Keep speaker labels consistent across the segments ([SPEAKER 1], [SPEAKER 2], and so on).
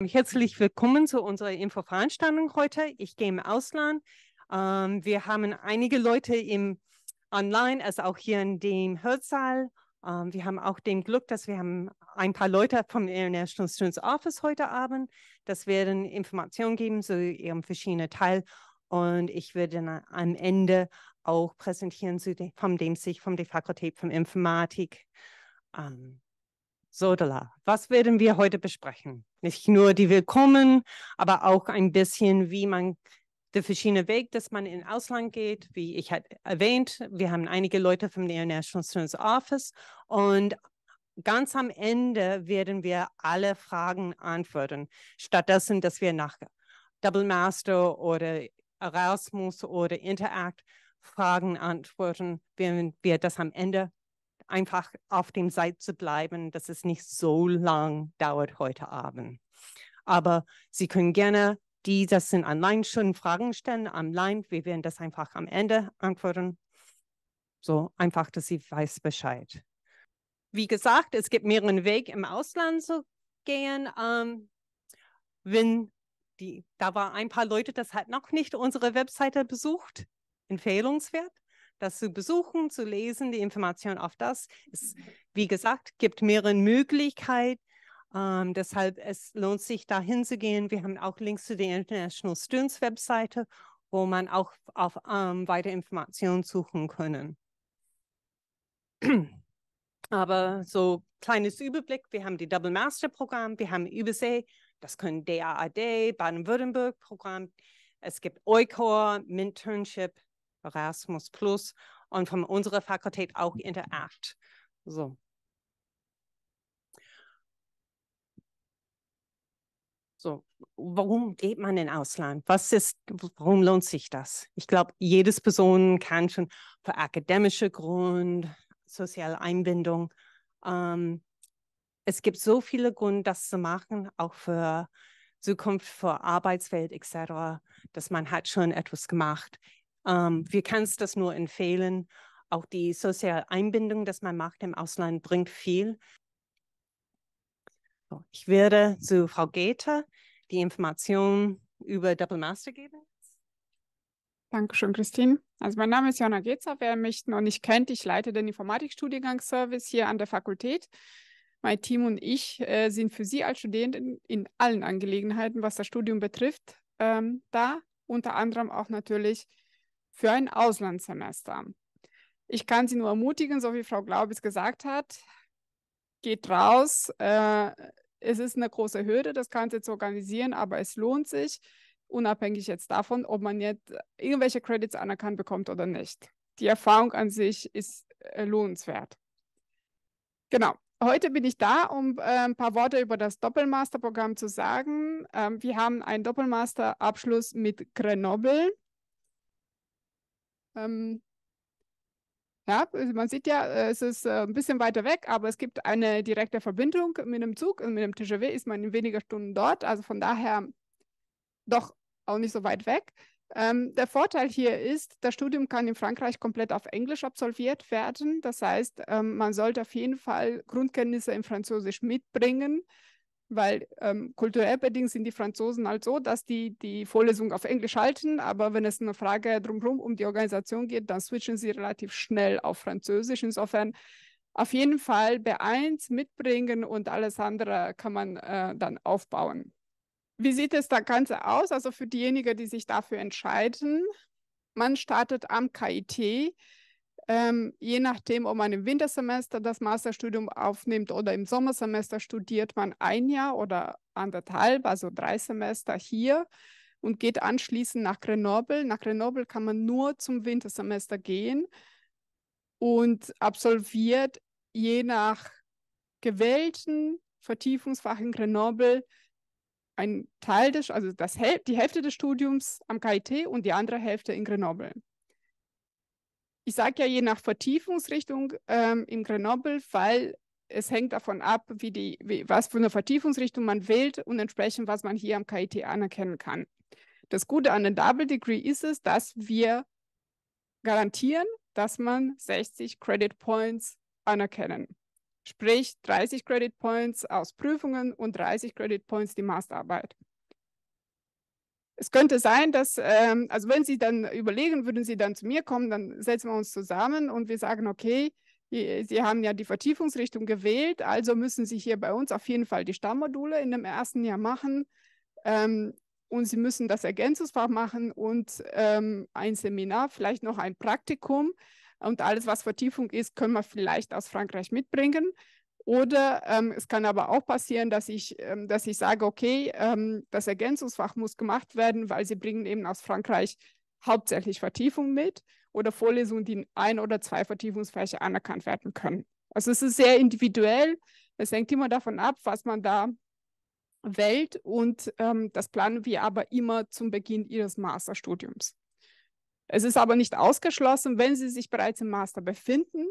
[SPEAKER 1] Herzlich willkommen zu unserer Infoveranstaltung heute. Ich gehe im Ausland. Ähm, wir haben einige Leute im Online, also auch hier in dem Hörsaal. Ähm, wir haben auch den Glück, dass wir haben ein paar Leute vom International Students Office heute Abend. Das werden Informationen geben zu ihrem verschiedenen Teil. Und ich werde dann am Ende auch präsentieren zu de, von dem sich von der Fakultät von Informatik. Ähm, Sodala. Was werden wir heute besprechen? Nicht nur die Willkommen, aber auch ein bisschen, wie man der verschiedene Weg, dass man in Ausland geht. Wie ich hatte erwähnt, wir haben einige Leute vom International Students Office und ganz am Ende werden wir alle Fragen antworten, stattdessen, dass wir nach Double Master oder Erasmus oder Interact Fragen antworten, werden wir das am Ende einfach auf dem Seite zu bleiben, dass es nicht so lang dauert heute Abend. Aber Sie können gerne die, das sind online schon Fragen stellen, online. Wir werden das einfach am Ende antworten. So einfach, dass Sie weiß Bescheid. Wie gesagt, es gibt mehreren Weg im Ausland zu gehen. Ähm, wenn die, da war ein paar Leute, das hat noch nicht unsere Webseite besucht. Empfehlungswert das zu besuchen, zu lesen, die Information auf das. Es, mhm. wie gesagt, gibt mehrere Möglichkeiten. Ähm, deshalb es lohnt sich, da hinzugehen. Wir haben auch Links zu der International Students Webseite, wo man auch auf ähm, weitere Informationen suchen können. Aber so kleines Überblick, wir haben die Double Master Programm, wir haben Übersee, das können DAAD, Baden-Württemberg Programm, es gibt EUCOR, Internship, Erasmus Plus und von unserer Fakultät auch mhm. Interact. So. So, warum geht man in Ausland? Was ist, warum lohnt sich das? Ich glaube, jedes Person kann schon für akademische Grund, soziale Einbindung. Ähm, es gibt so viele Gründe, das zu machen, auch für Zukunft, für Arbeitswelt etc., dass man hat schon etwas gemacht. Ähm, wir können es das nur empfehlen. Auch die soziale Einbindung, das man macht im Ausland, bringt viel. So, ich werde zu Frau Goethe
[SPEAKER 2] die Information über Double Master geben. Dankeschön, Christine. Also mein Name ist Jona Getzer. Wer mich noch nicht kennt, ich leite den Informatikstudiengang Service hier an der Fakultät. Mein Team und ich äh, sind für Sie als Studenten in allen Angelegenheiten, was das Studium betrifft, ähm, da unter anderem auch natürlich für ein Auslandssemester. Ich kann Sie nur ermutigen, so wie Frau Glaubis gesagt hat, geht raus. Äh, es ist eine große Hürde, das Ganze zu organisieren, aber es lohnt sich, unabhängig jetzt davon, ob man jetzt irgendwelche Credits anerkannt bekommt oder nicht. Die Erfahrung an sich ist äh, lohnenswert. Genau. Heute bin ich da, um äh, ein paar Worte über das Doppelmasterprogramm zu sagen. Ähm, wir haben einen Doppelmasterabschluss mit Grenoble ähm, ja, also man sieht ja, äh, es ist äh, ein bisschen weiter weg, aber es gibt eine direkte Verbindung mit dem Zug und mit dem TGV ist man in weniger Stunden dort. Also von daher doch auch nicht so weit weg. Ähm, der Vorteil hier ist, das Studium kann in Frankreich komplett auf Englisch absolviert werden. Das heißt, ähm, man sollte auf jeden Fall Grundkenntnisse in Französisch mitbringen. Weil ähm, kulturell bedingt sind die Franzosen halt so, dass die die Vorlesung auf Englisch halten, aber wenn es eine Frage drumherum um die Organisation geht, dann switchen sie relativ schnell auf Französisch. Insofern auf jeden Fall B1 mitbringen und alles andere kann man äh, dann aufbauen. Wie sieht es da Ganze aus? Also für diejenigen, die sich dafür entscheiden, man startet am KIT ähm, je nachdem, ob man im Wintersemester das Masterstudium aufnimmt oder im Sommersemester studiert man ein Jahr oder anderthalb, also drei Semester hier und geht anschließend nach Grenoble. Nach Grenoble kann man nur zum Wintersemester gehen und absolviert je nach gewählten Vertiefungsfach in Grenoble ein Teil des, also das, die Hälfte des Studiums am KIT und die andere Hälfte in Grenoble ich sage ja je nach Vertiefungsrichtung ähm, im Grenoble-Fall, es hängt davon ab, wie die, wie, was für eine Vertiefungsrichtung man wählt und entsprechend, was man hier am KIT anerkennen kann. Das Gute an den Double Degree ist es, dass wir garantieren, dass man 60 Credit Points anerkennen. Sprich 30 Credit Points aus Prüfungen und 30 Credit Points die Masterarbeit es könnte sein, dass, ähm, also wenn Sie dann überlegen, würden Sie dann zu mir kommen, dann setzen wir uns zusammen und wir sagen, okay, Sie haben ja die Vertiefungsrichtung gewählt, also müssen Sie hier bei uns auf jeden Fall die Stammmodule in dem ersten Jahr machen. Ähm, und Sie müssen das Ergänzungsfach machen und ähm, ein Seminar, vielleicht noch ein Praktikum. Und alles, was Vertiefung ist, können wir vielleicht aus Frankreich mitbringen. Oder ähm, es kann aber auch passieren, dass ich, ähm, dass ich sage, okay, ähm, das Ergänzungsfach muss gemacht werden, weil sie bringen eben aus Frankreich hauptsächlich Vertiefung mit oder Vorlesungen, die in ein oder zwei Vertiefungsfächer anerkannt werden können. Also es ist sehr individuell. Es hängt immer davon ab, was man da wählt und ähm, das planen wir aber immer zum Beginn ihres Masterstudiums. Es ist aber nicht ausgeschlossen, wenn Sie sich bereits im Master befinden,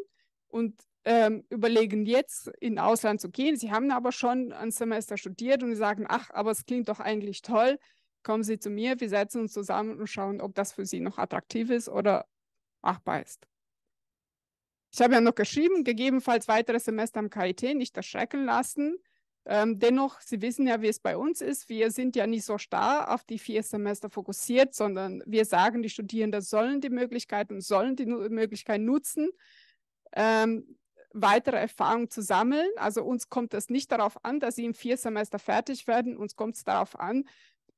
[SPEAKER 2] und ähm, überlegen jetzt in Ausland zu gehen. Sie haben aber schon ein Semester studiert und sagen, ach, aber es klingt doch eigentlich toll. Kommen Sie zu mir, wir setzen uns zusammen und schauen, ob das für Sie noch attraktiv ist oder machbar ist. Ich habe ja noch geschrieben, gegebenenfalls weitere Semester am KIT nicht erschrecken lassen. Ähm, dennoch, Sie wissen ja, wie es bei uns ist. Wir sind ja nicht so starr auf die vier Semester fokussiert, sondern wir sagen, die Studierenden sollen die Möglichkeit und sollen die Möglichkeit nutzen ähm, weitere Erfahrung zu sammeln. Also uns kommt es nicht darauf an, dass sie im vier Semester fertig werden, uns kommt es darauf an,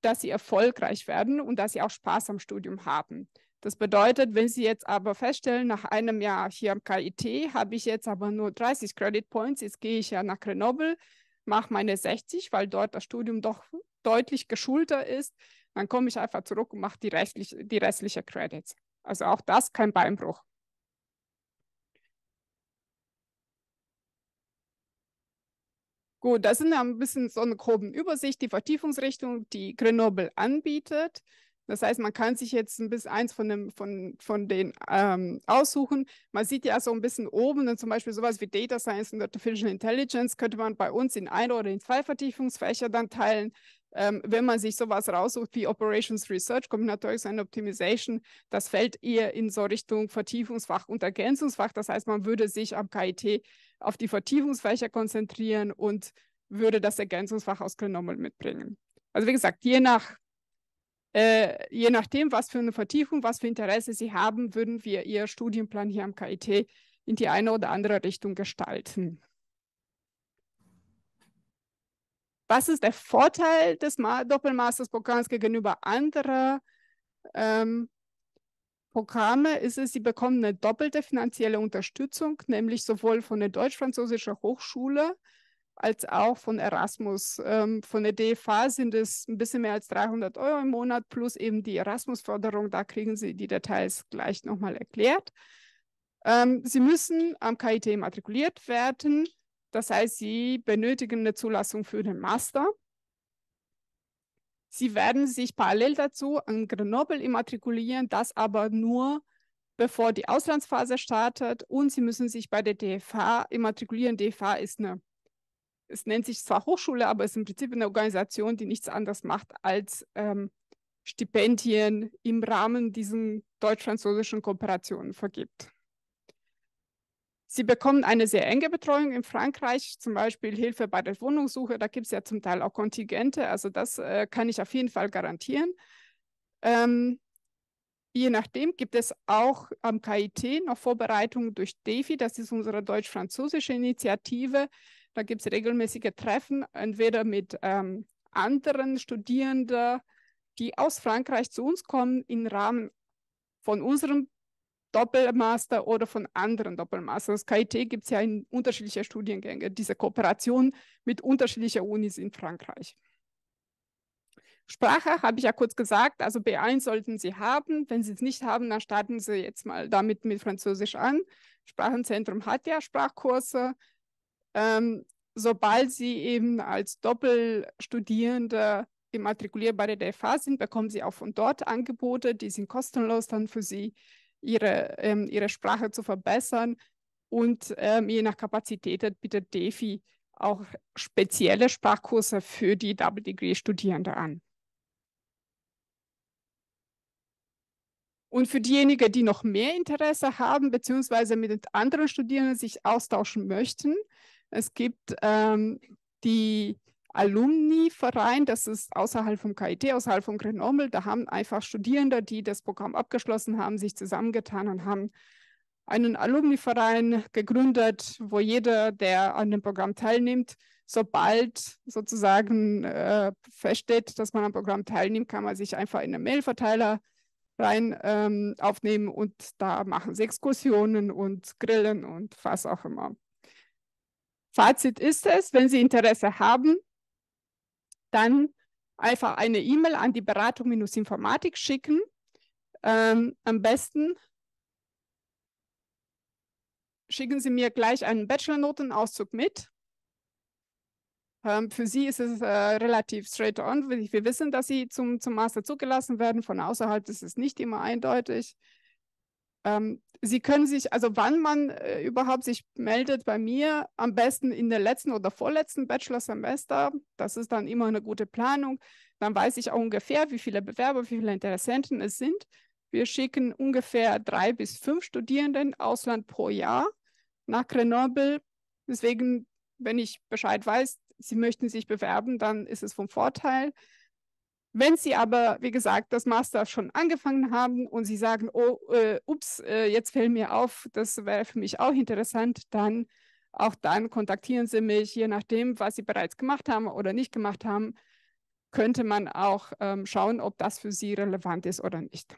[SPEAKER 2] dass sie erfolgreich werden und dass sie auch Spaß am Studium haben. Das bedeutet, wenn Sie jetzt aber feststellen, nach einem Jahr hier am KIT habe ich jetzt aber nur 30 Credit Points, jetzt gehe ich ja nach Grenoble, mache meine 60, weil dort das Studium doch deutlich geschulter ist, dann komme ich einfach zurück und mache die, restlich, die restlichen Credits. Also auch das kein Beinbruch. Gut, das sind ja ein bisschen so eine grobe Übersicht, die Vertiefungsrichtung, die Grenoble anbietet. Das heißt, man kann sich jetzt ein bisschen eins von, dem, von, von den ähm, aussuchen. Man sieht ja so ein bisschen oben, dann zum Beispiel sowas wie Data Science und Artificial Intelligence könnte man bei uns in ein oder in zwei Vertiefungsfächer dann teilen. Ähm, wenn man sich sowas raussucht wie Operations Research, Combinatorics and Optimization, das fällt eher in so Richtung Vertiefungsfach und Ergänzungsfach. Das heißt, man würde sich am KIT auf die Vertiefungsfächer konzentrieren und würde das Ergänzungsfach aus Grenoble mitbringen. Also wie gesagt, je nach äh, je nachdem, was für eine Vertiefung, was für Interesse Sie haben, würden wir Ihr Studienplan hier am KIT in die eine oder andere Richtung gestalten. Was ist der Vorteil des Ma Doppelmastersprogramms gegenüber anderen ähm, Programme ist es, sie bekommen eine doppelte finanzielle Unterstützung, nämlich sowohl von der deutsch-französischen Hochschule als auch von Erasmus. Ähm, von der DFA sind es ein bisschen mehr als 300 Euro im Monat plus eben die Erasmus-Förderung. Da kriegen Sie die Details gleich nochmal erklärt. Ähm, Sie müssen am KIT matrikuliert werden. Das heißt, Sie benötigen eine Zulassung für den Master. Sie werden sich parallel dazu an Grenoble immatrikulieren, das aber nur bevor die Auslandsphase startet und sie müssen sich bei der DFH immatrikulieren. DFH ist eine, es nennt sich zwar Hochschule, aber es ist im Prinzip eine Organisation, die nichts anderes macht als ähm, Stipendien im Rahmen diesen deutsch-französischen Kooperationen vergibt. Sie bekommen eine sehr enge Betreuung in Frankreich, zum Beispiel Hilfe bei der Wohnungssuche. Da gibt es ja zum Teil auch Kontingente. Also das äh, kann ich auf jeden Fall garantieren. Ähm, je nachdem gibt es auch am KIT noch Vorbereitungen durch DEFI. Das ist unsere deutsch-französische Initiative. Da gibt es regelmäßige Treffen, entweder mit ähm, anderen Studierenden, die aus Frankreich zu uns kommen im Rahmen von unserem Doppelmaster oder von anderen Doppelmastern. Das KIT gibt es ja in unterschiedlichen Studiengängen. diese Kooperation mit unterschiedlichen Unis in Frankreich. Sprache habe ich ja kurz gesagt, also B1 sollten Sie haben. Wenn Sie es nicht haben, dann starten Sie jetzt mal damit mit Französisch an. Sprachenzentrum hat ja Sprachkurse. Ähm, sobald Sie eben als Doppelstudierende immatrikulierbare der FH sind, bekommen Sie auch von dort Angebote, die sind kostenlos dann für Sie ihre, ähm, ihre Sprache zu verbessern. Und ähm, je nach Kapazität bietet DEFI auch spezielle Sprachkurse für die Double Degree Studierende an. Und für diejenigen, die noch mehr Interesse haben, beziehungsweise mit anderen Studierenden sich austauschen möchten, es gibt ähm, die Alumni-Verein, das ist außerhalb vom KIT, außerhalb von Grenoble. Da haben einfach Studierende, die das Programm abgeschlossen haben, sich zusammengetan und haben einen Alumni-Verein gegründet, wo jeder, der an dem Programm teilnimmt, sobald sozusagen äh, feststeht, dass man am Programm teilnimmt, kann man sich einfach in den Mailverteiler rein ähm, aufnehmen und da machen sie Exkursionen und Grillen und was auch immer. Fazit ist es, wenn Sie Interesse haben, dann einfach eine E-Mail an die Beratung-Informatik schicken. Ähm, am besten schicken Sie mir gleich einen Bachelor-Notenauszug mit. Ähm, für Sie ist es äh, relativ straight on. Wir wissen, dass Sie zum, zum Master zugelassen werden. Von außerhalb ist es nicht immer eindeutig. Ähm, Sie können sich, also wann man äh, überhaupt sich meldet bei mir, am besten in der letzten oder vorletzten Bachelorsemester. Das ist dann immer eine gute Planung. Dann weiß ich auch ungefähr, wie viele Bewerber, wie viele Interessenten es sind. Wir schicken ungefähr drei bis fünf Studierenden Ausland pro Jahr nach Grenoble. Deswegen, wenn ich Bescheid weiß, sie möchten sich bewerben, dann ist es vom Vorteil. Wenn Sie aber, wie gesagt, das Master schon angefangen haben und Sie sagen, oh, äh, ups, äh, jetzt fällt mir auf, das wäre für mich auch interessant, dann auch dann kontaktieren Sie mich, je nachdem, was Sie bereits gemacht haben oder nicht gemacht haben, könnte man auch ähm, schauen, ob das für Sie relevant ist oder nicht.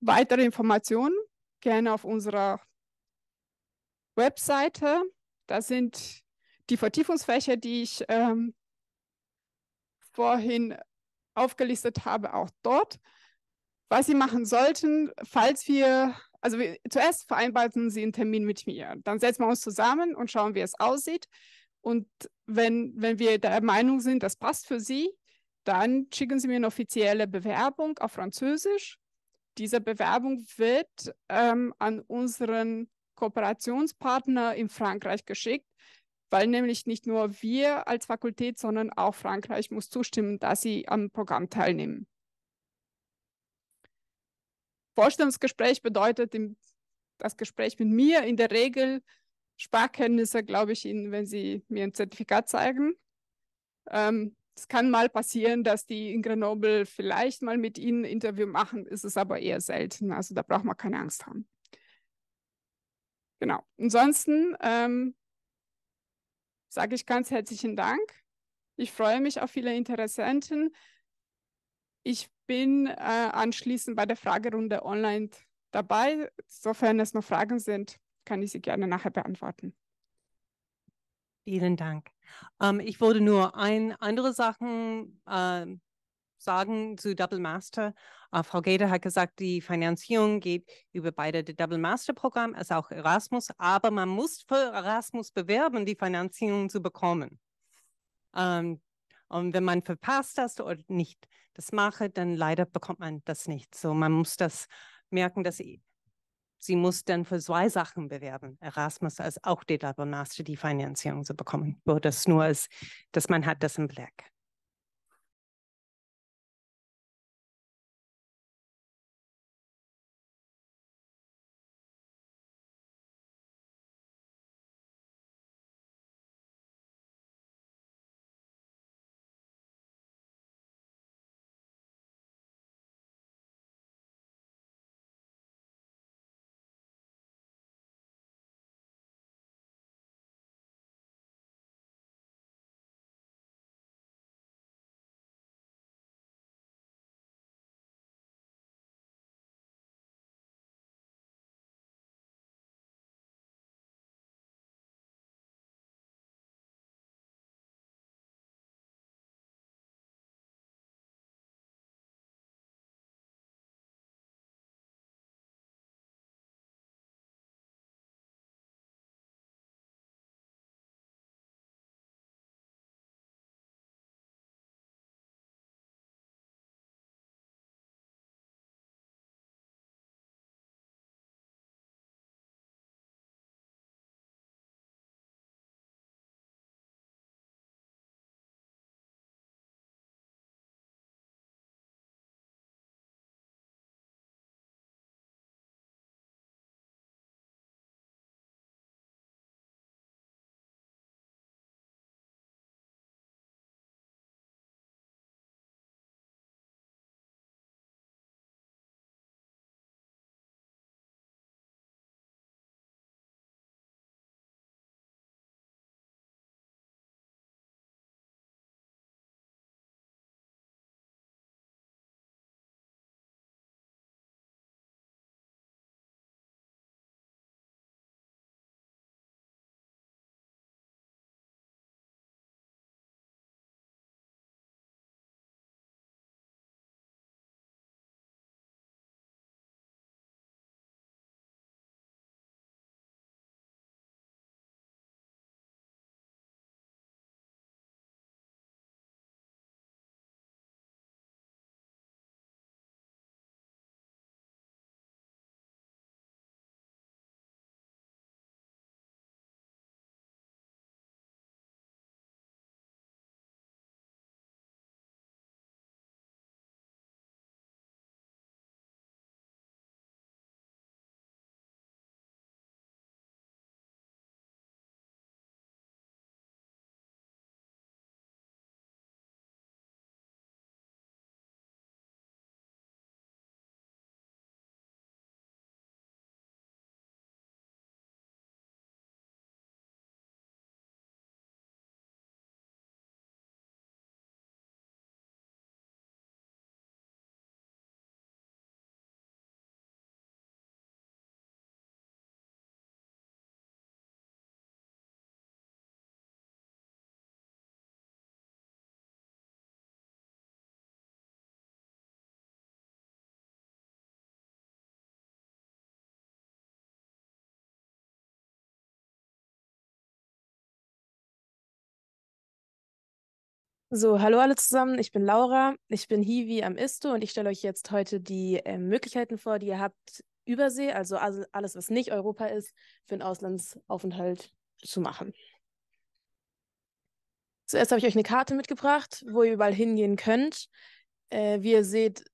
[SPEAKER 2] Weitere Informationen gerne auf unserer Webseite. Das sind die Vertiefungsfächer, die ich ähm, vorhin aufgelistet habe, auch dort. Was Sie machen sollten, falls wir, also wir, zuerst vereinbaren Sie einen Termin mit mir, dann setzen wir uns zusammen und schauen, wie es aussieht. Und wenn, wenn wir der Meinung sind, das passt für Sie, dann schicken Sie mir eine offizielle Bewerbung auf Französisch. Diese Bewerbung wird ähm, an unseren Kooperationspartner in Frankreich geschickt weil nämlich nicht nur wir als Fakultät, sondern auch Frankreich muss zustimmen, dass sie am Programm teilnehmen. Vorstellungsgespräch bedeutet im, das Gespräch mit mir in der Regel Sprachkenntnisse, glaube ich Ihnen, wenn Sie mir ein Zertifikat zeigen. Ähm, es kann mal passieren, dass die in Grenoble vielleicht mal mit Ihnen ein Interview machen, ist es aber eher selten. Also da braucht man keine Angst haben. Genau. Ansonsten ähm, sage ich ganz herzlichen Dank. Ich freue mich auf viele Interessenten. Ich bin äh, anschließend bei der Fragerunde online dabei. Sofern es noch Fragen sind, kann ich sie gerne nachher beantworten.
[SPEAKER 1] Vielen Dank. Ähm, ich wollte nur ein andere Sachen ähm, sagen zu Double Master. Uh, Frau Gede hat gesagt, die Finanzierung geht über beide das Double Master Programm als auch Erasmus, aber man muss für Erasmus bewerben, die Finanzierung zu bekommen. Um, ähm, und wenn man verpasst das oder nicht das mache, dann leider bekommt man das nicht. So, man muss das merken, dass sie, sie muss dann für zwei Sachen bewerben, Erasmus als auch die Double Master, die Finanzierung zu bekommen. Wo das nur ist, dass man hat das im Blick.
[SPEAKER 3] So, hallo alle zusammen, ich bin Laura, ich bin Hiwi am ISTO und ich stelle euch jetzt heute die äh, Möglichkeiten vor, die ihr habt, Übersee, also alles, was nicht Europa ist, für einen Auslandsaufenthalt zu machen. Zuerst habe ich euch eine Karte mitgebracht, wo ihr überall hingehen könnt. Äh, wie ihr seht,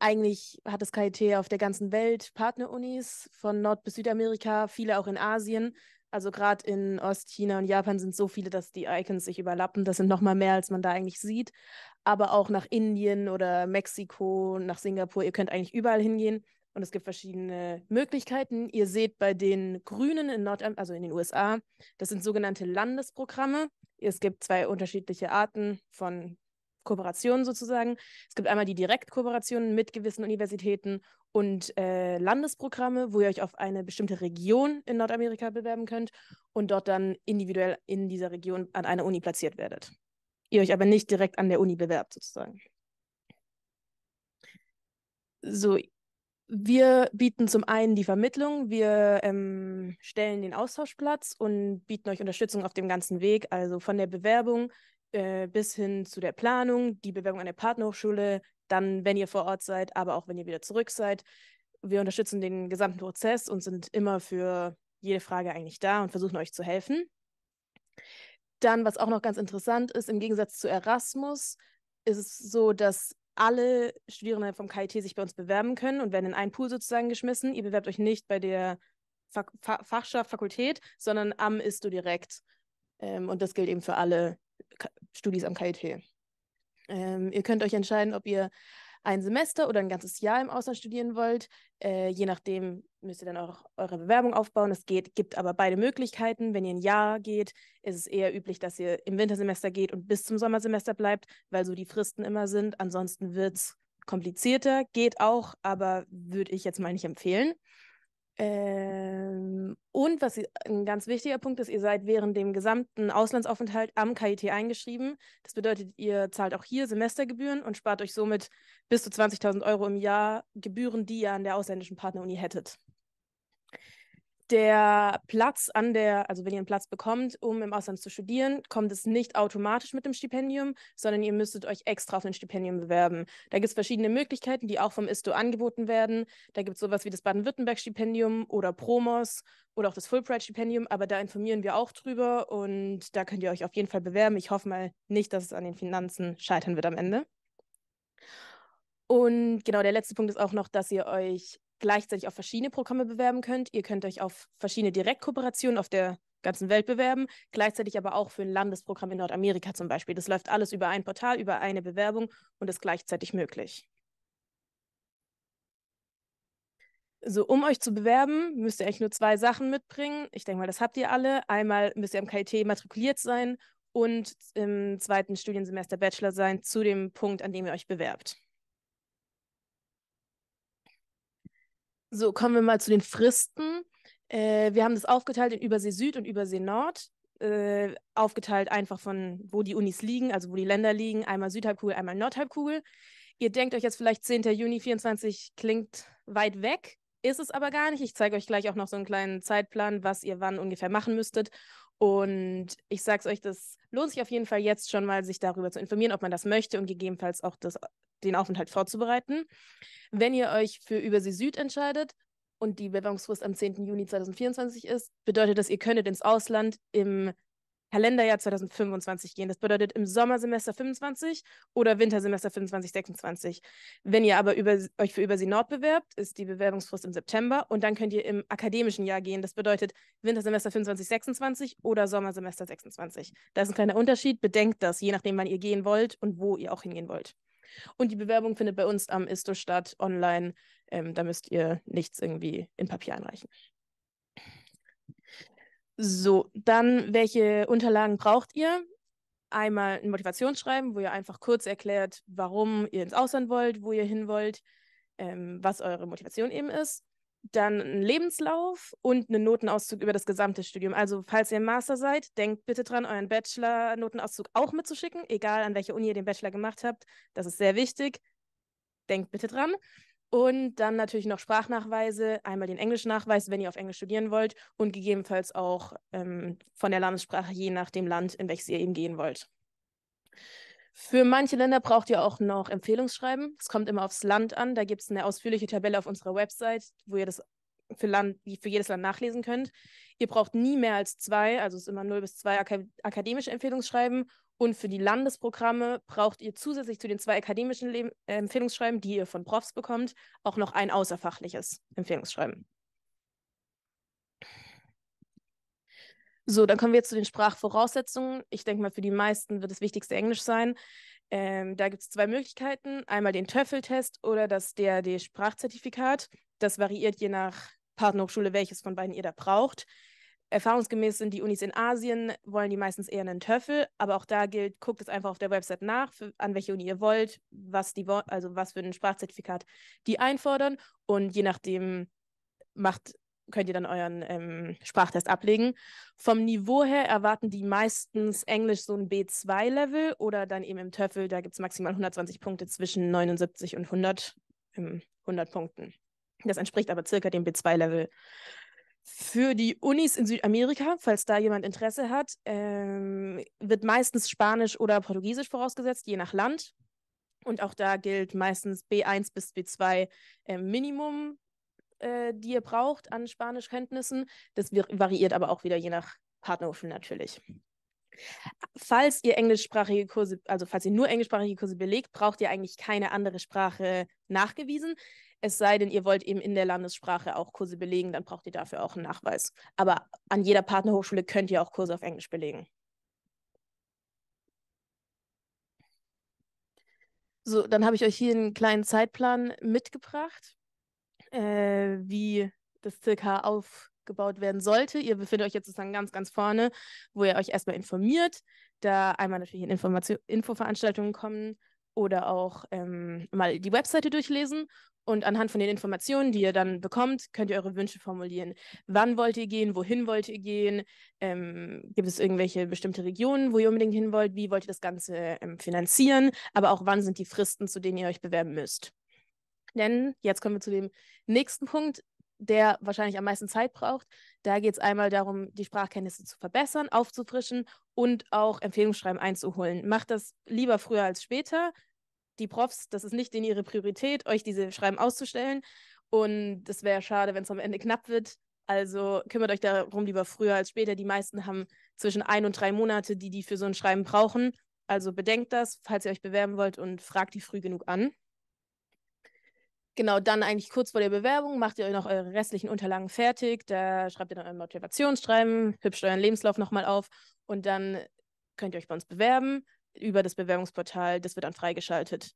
[SPEAKER 3] eigentlich hat das KIT auf der ganzen Welt Partnerunis von Nord- bis Südamerika, viele auch in Asien. Also gerade in Ostchina und Japan sind so viele, dass die Icons sich überlappen. Das sind nochmal mehr, als man da eigentlich sieht. Aber auch nach Indien oder Mexiko, nach Singapur, ihr könnt eigentlich überall hingehen. Und es gibt verschiedene Möglichkeiten. Ihr seht bei den Grünen in Nordamerika, also in den USA, das sind sogenannte Landesprogramme. Es gibt zwei unterschiedliche Arten von Kooperationen sozusagen. Es gibt einmal die Direktkooperationen mit gewissen Universitäten und äh, Landesprogramme, wo ihr euch auf eine bestimmte Region in Nordamerika bewerben könnt und dort dann individuell in dieser Region an einer Uni platziert werdet. Ihr euch aber nicht direkt an der Uni bewerbt sozusagen. So, wir bieten zum einen die Vermittlung, wir ähm, stellen den Austauschplatz und bieten euch Unterstützung auf dem ganzen Weg, also von der Bewerbung äh, bis hin zu der Planung, die Bewerbung an der Partnerhochschule, dann, wenn ihr vor Ort seid, aber auch wenn ihr wieder zurück seid. Wir unterstützen den gesamten Prozess und sind immer für jede Frage eigentlich da und versuchen euch zu helfen. Dann, was auch noch ganz interessant ist, im Gegensatz zu Erasmus, ist es so, dass alle Studierende vom KIT sich bei uns bewerben können und werden in einen Pool sozusagen geschmissen. Ihr bewerbt euch nicht bei der Fachschaft, Fakultät, sondern am ISTO direkt. Ähm, und das gilt eben für alle Studis am KIT. Ähm, ihr könnt euch entscheiden, ob ihr ein Semester oder ein ganzes Jahr im Ausland studieren wollt. Äh, je nachdem müsst ihr dann auch eure Bewerbung aufbauen. Es geht, gibt aber beide Möglichkeiten. Wenn ihr ein Jahr geht, ist es eher üblich, dass ihr im Wintersemester geht und bis zum Sommersemester bleibt, weil so die Fristen immer sind. Ansonsten wird es komplizierter, geht auch, aber würde ich jetzt mal nicht empfehlen. Ähm, und was ein ganz wichtiger Punkt ist, ihr seid während dem gesamten Auslandsaufenthalt am KIT eingeschrieben. Das bedeutet, ihr zahlt auch hier Semestergebühren und spart euch somit bis zu 20.000 Euro im Jahr Gebühren, die ihr an der ausländischen Partneruni hättet der Platz an der, also wenn ihr einen Platz bekommt, um im Ausland zu studieren, kommt es nicht automatisch mit dem Stipendium, sondern ihr müsstet euch extra auf ein Stipendium bewerben. Da gibt es verschiedene Möglichkeiten, die auch vom ISTO angeboten werden. Da gibt es sowas wie das Baden-Württemberg-Stipendium oder Promos oder auch das Fulbright-Stipendium, aber da informieren wir auch drüber und da könnt ihr euch auf jeden Fall bewerben. Ich hoffe mal nicht, dass es an den Finanzen scheitern wird am Ende. Und genau, der letzte Punkt ist auch noch, dass ihr euch gleichzeitig auf verschiedene Programme bewerben könnt. Ihr könnt euch auf verschiedene Direktkooperationen auf der ganzen Welt bewerben, gleichzeitig aber auch für ein Landesprogramm in Nordamerika zum Beispiel. Das läuft alles über ein Portal, über eine Bewerbung und ist gleichzeitig möglich. So, um euch zu bewerben, müsst ihr eigentlich nur zwei Sachen mitbringen. Ich denke mal, das habt ihr alle. Einmal müsst ihr am KIT matrikuliert sein und im zweiten Studiensemester Bachelor sein zu dem Punkt, an dem ihr euch bewerbt. So, kommen wir mal zu den Fristen. Äh, wir haben das aufgeteilt in Übersee Süd und Übersee Nord. Äh, aufgeteilt einfach von, wo die Unis liegen, also wo die Länder liegen. Einmal Südhalbkugel, einmal Nordhalbkugel. Ihr denkt euch jetzt vielleicht 10. Juni 24 klingt weit weg, ist es aber gar nicht. Ich zeige euch gleich auch noch so einen kleinen Zeitplan, was ihr wann ungefähr machen müsstet. Und ich sage es euch, das lohnt sich auf jeden Fall jetzt schon mal, sich darüber zu informieren, ob man das möchte und gegebenenfalls auch das, den Aufenthalt vorzubereiten. Wenn ihr euch für Übersee Süd entscheidet und die Bewerbungsfrist am 10. Juni 2024 ist, bedeutet das, ihr könntet ins Ausland im Kalenderjahr 2025 gehen. Das bedeutet im Sommersemester 25 oder Wintersemester 25, 26. Wenn ihr aber über, euch für Übersee Nord bewerbt, ist die Bewerbungsfrist im September und dann könnt ihr im akademischen Jahr gehen. Das bedeutet Wintersemester 25, 26 oder Sommersemester 26. Da ist ein kleiner Unterschied. Bedenkt das, je nachdem, wann ihr gehen wollt und wo ihr auch hingehen wollt. Und die Bewerbung findet bei uns am Isto statt, online. Ähm, da müsst ihr nichts irgendwie in Papier einreichen. So, dann, welche Unterlagen braucht ihr? Einmal ein Motivationsschreiben, wo ihr einfach kurz erklärt, warum ihr ins Ausland wollt, wo ihr hin wollt, ähm, was eure Motivation eben ist. Dann ein Lebenslauf und einen Notenauszug über das gesamte Studium. Also, falls ihr im Master seid, denkt bitte dran, euren Bachelor-Notenauszug auch mitzuschicken, egal an welcher Uni ihr den Bachelor gemacht habt. Das ist sehr wichtig. Denkt bitte dran. Und dann natürlich noch Sprachnachweise, einmal den Englischnachweis, wenn ihr auf Englisch studieren wollt und gegebenenfalls auch ähm, von der Landessprache, je nach dem Land, in welches ihr eben gehen wollt. Für manche Länder braucht ihr auch noch Empfehlungsschreiben. Es kommt immer aufs Land an. Da gibt es eine ausführliche Tabelle auf unserer Website, wo ihr das für, Land, für jedes Land nachlesen könnt. Ihr braucht nie mehr als zwei, also es ist immer 0 bis 2 akademische Empfehlungsschreiben und für die Landesprogramme braucht ihr zusätzlich zu den zwei akademischen Le äh, Empfehlungsschreiben, die ihr von Profs bekommt, auch noch ein außerfachliches Empfehlungsschreiben. So, dann kommen wir jetzt zu den Sprachvoraussetzungen. Ich denke mal, für die meisten wird das Wichtigste Englisch sein. Ähm, da gibt es zwei Möglichkeiten: einmal den Töffeltest oder das dad sprachzertifikat Das variiert je nach Partnerhochschule, welches von beiden ihr da braucht. Erfahrungsgemäß sind die Unis in Asien, wollen die meistens eher einen Töffel, aber auch da gilt, guckt es einfach auf der Website nach, für, an welche Uni ihr wollt, was die also was für ein Sprachzertifikat die einfordern und je nachdem macht könnt ihr dann euren ähm, Sprachtest ablegen. Vom Niveau her erwarten die meistens Englisch so ein B2-Level oder dann eben im Töffel, da gibt es maximal 120 Punkte zwischen 79 und 100, 100 ähm, Punkten. Das entspricht aber circa dem B2-Level für die Unis in Südamerika, falls da jemand Interesse hat, ähm, wird meistens Spanisch oder Portugiesisch vorausgesetzt, je nach Land. Und auch da gilt meistens B1 bis B2 äh, Minimum, äh, die ihr braucht an Spanischkenntnissen. Das variiert aber auch wieder je nach Partnerhochschule natürlich. Falls ihr englischsprachige Kurse, also falls ihr nur englischsprachige Kurse belegt, braucht ihr eigentlich keine andere Sprache nachgewiesen. Es sei denn, ihr wollt eben in der Landessprache auch Kurse belegen, dann braucht ihr dafür auch einen Nachweis. Aber an jeder Partnerhochschule könnt ihr auch Kurse auf Englisch belegen. So, dann habe ich euch hier einen kleinen Zeitplan mitgebracht, äh, wie das circa auf gebaut werden sollte. Ihr befindet euch jetzt sozusagen ganz, ganz vorne, wo ihr euch erstmal informiert, da einmal natürlich in Infoveranstaltungen kommen oder auch ähm, mal die Webseite durchlesen. Und anhand von den Informationen, die ihr dann bekommt, könnt ihr eure Wünsche formulieren. Wann wollt ihr gehen? Wohin wollt ihr gehen? Ähm, gibt es irgendwelche bestimmte Regionen, wo ihr unbedingt hin wollt? Wie wollt ihr das Ganze ähm, finanzieren? Aber auch wann sind die Fristen, zu denen ihr euch bewerben müsst? Denn jetzt kommen wir zu dem nächsten Punkt der wahrscheinlich am meisten Zeit braucht. Da geht es einmal darum, die Sprachkenntnisse zu verbessern, aufzufrischen und auch Empfehlungsschreiben einzuholen. Macht das lieber früher als später. Die Profs, das ist nicht in ihre Priorität, euch diese Schreiben auszustellen. Und es wäre schade, wenn es am Ende knapp wird. Also kümmert euch darum lieber früher als später. Die meisten haben zwischen ein und drei Monate, die die für so ein Schreiben brauchen. Also bedenkt das, falls ihr euch bewerben wollt und fragt die früh genug an. Genau, dann eigentlich kurz vor der Bewerbung macht ihr euch noch eure restlichen Unterlagen fertig. Da schreibt ihr dann euer Motivationsschreiben, hübsch euren Lebenslauf nochmal auf und dann könnt ihr euch bei uns bewerben über das Bewerbungsportal. Das wird dann freigeschaltet,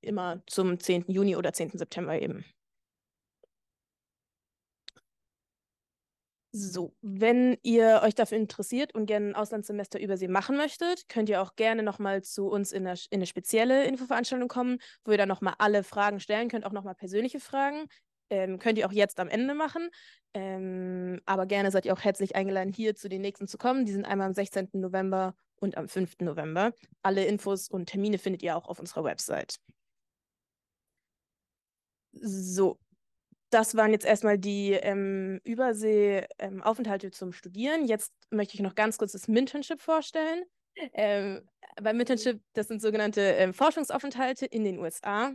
[SPEAKER 3] immer zum 10. Juni oder 10. September eben. So, wenn ihr euch dafür interessiert und gerne ein Auslandssemester über sie machen möchtet, könnt ihr auch gerne nochmal zu uns in eine, in eine spezielle Infoveranstaltung kommen, wo ihr dann nochmal alle Fragen stellen könnt, auch nochmal persönliche Fragen. Ähm, könnt ihr auch jetzt am Ende machen. Ähm, aber gerne seid ihr auch herzlich eingeladen, hier zu den nächsten zu kommen. Die sind einmal am 16. November und am 5. November. Alle Infos und Termine findet ihr auch auf unserer Website. So, das waren jetzt erstmal die ähm, Übersee-Aufenthalte ähm, zum Studieren. Jetzt möchte ich noch ganz kurz das Minternship vorstellen. Ähm, beim Minternship, das sind sogenannte ähm, Forschungsaufenthalte in den USA,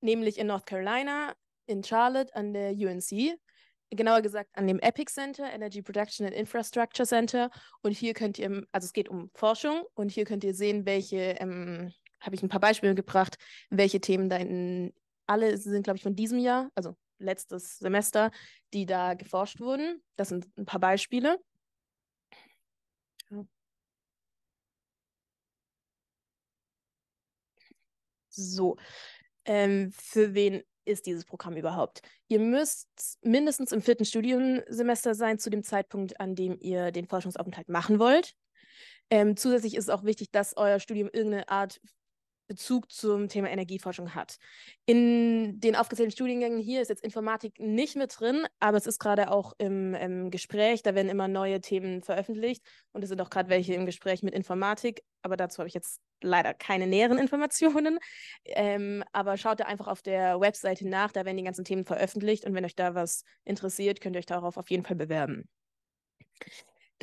[SPEAKER 3] nämlich in North Carolina, in Charlotte an der UNC, genauer gesagt an dem EPIC Center, Energy Production and Infrastructure Center. Und hier könnt ihr, also es geht um Forschung und hier könnt ihr sehen, welche, ähm, habe ich ein paar Beispiele gebracht, welche Themen da in alle sind, glaube ich, von diesem Jahr, also letztes Semester, die da geforscht wurden. Das sind ein paar Beispiele. So, ähm, für wen ist dieses Programm überhaupt? Ihr müsst mindestens im vierten Studiensemester sein, zu dem Zeitpunkt, an dem ihr den Forschungsaufenthalt machen wollt. Ähm, zusätzlich ist es auch wichtig, dass euer Studium irgendeine Art Bezug zum Thema Energieforschung hat. In den aufgezählten Studiengängen hier ist jetzt Informatik nicht mit drin, aber es ist gerade auch im, im Gespräch, da werden immer neue Themen veröffentlicht und es sind auch gerade welche im Gespräch mit Informatik, aber dazu habe ich jetzt leider keine näheren Informationen. Ähm, aber schaut da einfach auf der Webseite nach, da werden die ganzen Themen veröffentlicht und wenn euch da was interessiert, könnt ihr euch darauf auf jeden Fall bewerben.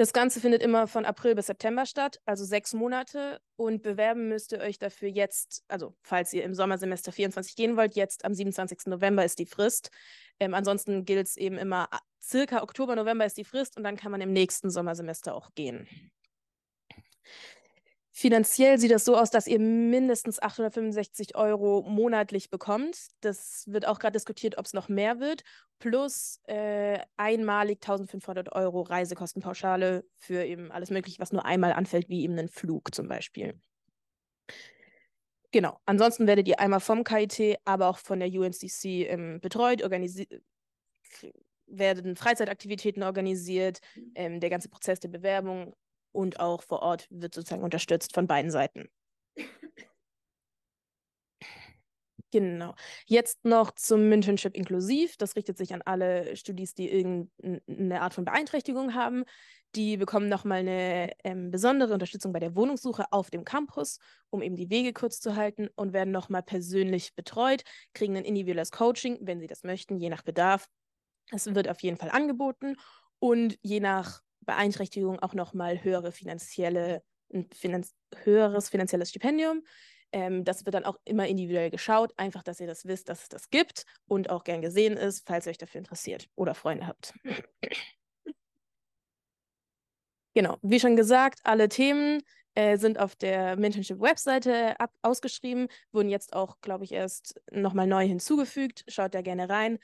[SPEAKER 3] Das Ganze findet immer von April bis September statt, also sechs Monate. Und bewerben müsst ihr euch dafür jetzt, also falls ihr im Sommersemester 24 gehen wollt, jetzt am 27. November ist die Frist. Ähm, ansonsten gilt es eben immer, circa Oktober, November ist die Frist und dann kann man im nächsten Sommersemester auch gehen. Finanziell sieht das so aus, dass ihr mindestens 865 Euro monatlich bekommt. Das wird auch gerade diskutiert, ob es noch mehr wird. Plus äh, einmalig 1500 Euro Reisekostenpauschale für eben alles Mögliche, was nur einmal anfällt, wie eben einen Flug zum Beispiel. Genau. Ansonsten werdet ihr einmal vom KIT, aber auch von der UNCC ähm, betreut, organisiert werden Freizeitaktivitäten organisiert, mhm. ähm, der ganze Prozess der Bewerbung und auch vor Ort wird sozusagen unterstützt von beiden Seiten. Genau. Jetzt noch zum Internship inklusiv. Das richtet sich an alle Studis, die irgendeine Art von Beeinträchtigung haben. Die bekommen nochmal eine ähm, besondere Unterstützung bei der Wohnungssuche auf dem Campus, um eben die Wege kurz zu halten und werden nochmal persönlich betreut, kriegen ein individuelles Coaching, wenn sie das möchten, je nach Bedarf. Es wird auf jeden Fall angeboten und je nach Beeinträchtigung auch nochmal höhere finanzielle, ein finanz höheres finanzielles Stipendium. Ähm, das wird dann auch immer individuell geschaut, einfach, dass ihr das wisst, dass es das gibt und auch gern gesehen ist, falls ihr euch dafür interessiert oder Freunde habt. genau, wie schon gesagt, alle Themen äh, sind auf der Mentorship-Webseite ausgeschrieben, wurden jetzt auch, glaube ich, erst nochmal neu hinzugefügt. Schaut da gerne rein.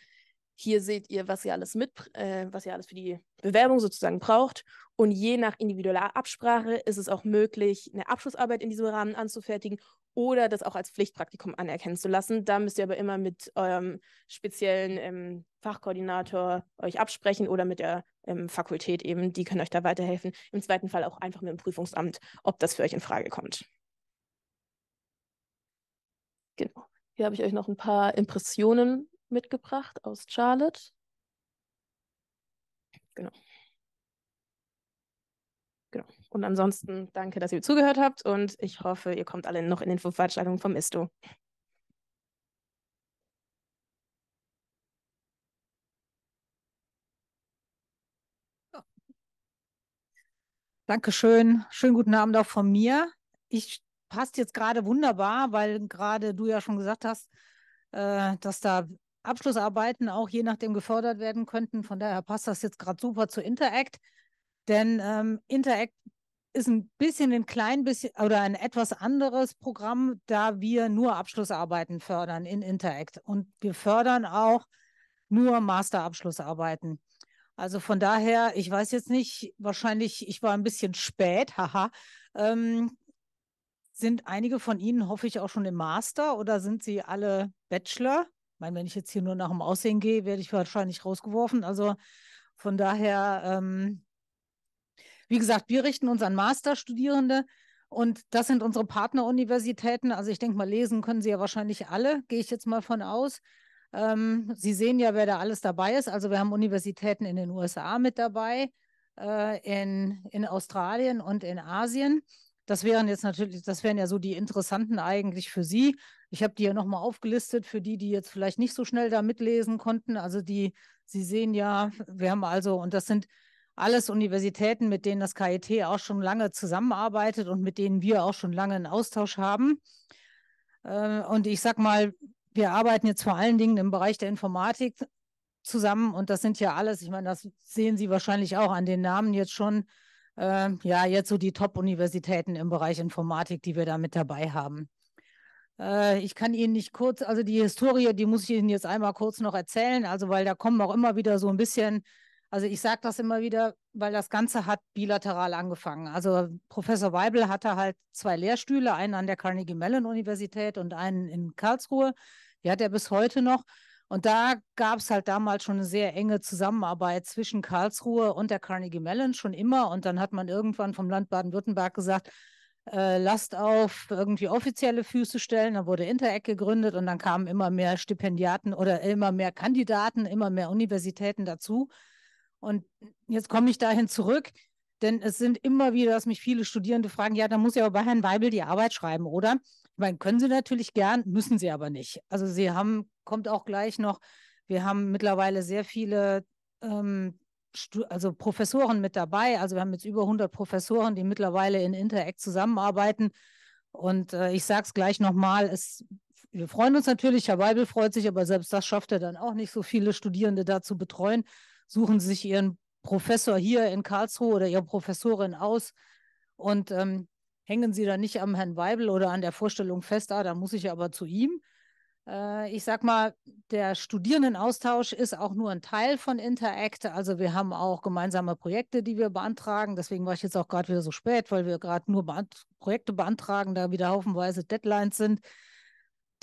[SPEAKER 3] Hier seht ihr, was ihr alles mit, äh, was ihr alles für die Bewerbung sozusagen braucht. Und je nach individueller Absprache ist es auch möglich, eine Abschlussarbeit in diesem Rahmen anzufertigen oder das auch als Pflichtpraktikum anerkennen zu lassen. Da müsst ihr aber immer mit eurem speziellen ähm, Fachkoordinator euch absprechen oder mit der ähm, Fakultät eben. Die können euch da weiterhelfen. Im zweiten Fall auch einfach mit dem Prüfungsamt, ob das für euch in Frage kommt. Genau. Hier habe ich euch noch ein paar Impressionen mitgebracht aus Charlotte. Genau. Genau. Und ansonsten danke, dass ihr zugehört habt und ich hoffe, ihr kommt alle noch in den Veranstaltungen vom ISTO.
[SPEAKER 4] Dankeschön. Schönen guten Abend auch von mir. Ich passt jetzt gerade wunderbar, weil gerade du ja schon gesagt hast, äh, dass da Abschlussarbeiten auch je nachdem gefördert werden könnten. Von daher passt das jetzt gerade super zu Interact, denn ähm, Interact ist ein bisschen ein klein bisschen oder ein etwas anderes Programm, da wir nur Abschlussarbeiten fördern in Interact und wir fördern auch nur Masterabschlussarbeiten. Also von daher, ich weiß jetzt nicht, wahrscheinlich, ich war ein bisschen spät, haha. Ähm, sind einige von Ihnen, hoffe ich, auch schon im Master oder sind Sie alle Bachelor? Ich meine, wenn ich jetzt hier nur nach dem Aussehen gehe, werde ich wahrscheinlich rausgeworfen. Also von daher, ähm, wie gesagt, wir richten uns an Masterstudierende und das sind unsere Partneruniversitäten. Also ich denke mal, lesen können sie ja wahrscheinlich alle, gehe ich jetzt mal von aus. Ähm, sie sehen ja, wer da alles dabei ist. Also wir haben Universitäten in den USA mit dabei, äh, in, in Australien und in Asien. Das wären jetzt natürlich, das wären ja so die interessanten eigentlich für Sie. Ich habe die ja nochmal aufgelistet für die, die jetzt vielleicht nicht so schnell da mitlesen konnten. Also die, Sie sehen ja, wir haben also, und das sind alles Universitäten, mit denen das KIT auch schon lange zusammenarbeitet und mit denen wir auch schon lange einen Austausch haben. Äh, und ich sag mal, wir arbeiten jetzt vor allen Dingen im Bereich der Informatik zusammen und das sind ja alles, ich meine, das sehen Sie wahrscheinlich auch an den Namen jetzt schon, äh, ja, jetzt so die Top-Universitäten im Bereich Informatik, die wir da mit dabei haben. Äh, ich kann Ihnen nicht kurz, also die Historie, die muss ich Ihnen jetzt einmal kurz noch erzählen, also weil da kommen auch immer wieder so ein bisschen, also ich sage das immer wieder, weil das Ganze hat bilateral angefangen. Also Professor Weibel hatte halt zwei Lehrstühle, einen an der Carnegie Mellon Universität und einen in Karlsruhe. Die hat er bis heute noch. Und da gab es halt damals schon eine sehr enge Zusammenarbeit zwischen Karlsruhe und der Carnegie Mellon schon immer. Und dann hat man irgendwann vom Land Baden-Württemberg gesagt, äh, lasst auf irgendwie offizielle Füße stellen. Dann wurde Interact gegründet und dann kamen immer mehr Stipendiaten oder immer mehr Kandidaten, immer mehr Universitäten dazu. Und jetzt komme ich dahin zurück, denn es sind immer wieder, dass mich viele Studierende fragen, ja, da muss ich aber bei Herrn Weibel die Arbeit schreiben, oder? Ich meine, können sie natürlich gern, müssen sie aber nicht. Also sie haben, kommt auch gleich noch, wir haben mittlerweile sehr viele ähm, also Professoren mit dabei. Also wir haben jetzt über 100 Professoren, die mittlerweile in Interact zusammenarbeiten. Und äh, ich sage es gleich nochmal, wir freuen uns natürlich, Herr Weibel freut sich, aber selbst das schafft er dann auch nicht, so viele Studierende da zu betreuen. Suchen Sie sich Ihren Professor hier in Karlsruhe oder Ihre Professorin aus. Und ähm, hängen Sie da nicht am Herrn Weibel oder an der Vorstellung fest, ah, da muss ich aber zu ihm. Äh, ich sag mal, der Studierendenaustausch ist auch nur ein Teil von Interact. Also wir haben auch gemeinsame Projekte, die wir beantragen. Deswegen war ich jetzt auch gerade wieder so spät, weil wir gerade nur beant Projekte beantragen, da wieder haufenweise Deadlines sind.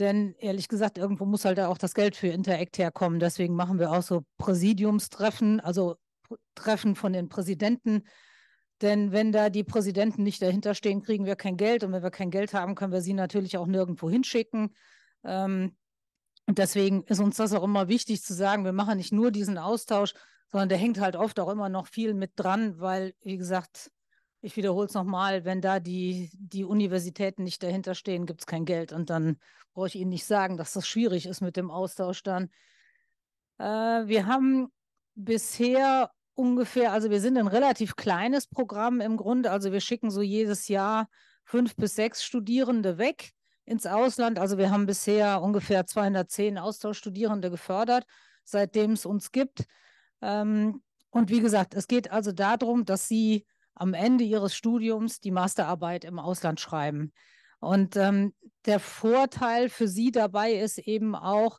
[SPEAKER 4] Denn ehrlich gesagt, irgendwo muss halt auch das Geld für Interact herkommen. Deswegen machen wir auch so Präsidiumstreffen, also Treffen von den Präsidenten, denn wenn da die Präsidenten nicht dahinterstehen, kriegen wir kein Geld. Und wenn wir kein Geld haben, können wir sie natürlich auch nirgendwo hinschicken. Ähm, und deswegen ist uns das auch immer wichtig zu sagen, wir machen nicht nur diesen Austausch, sondern der hängt halt oft auch immer noch viel mit dran, weil, wie gesagt, ich wiederhole es nochmal, wenn da die, die Universitäten nicht dahinter stehen, gibt es kein Geld. Und dann brauche ich Ihnen nicht sagen, dass das schwierig ist mit dem Austausch dann. Äh, wir haben bisher ungefähr, also wir sind ein relativ kleines Programm im Grunde. Also wir schicken so jedes Jahr fünf bis sechs Studierende weg ins Ausland. Also wir haben bisher ungefähr 210 Austauschstudierende gefördert, seitdem es uns gibt. Ähm, und wie gesagt, es geht also darum, dass sie am Ende ihres Studiums die Masterarbeit im Ausland schreiben. Und ähm, der Vorteil für sie dabei ist eben auch,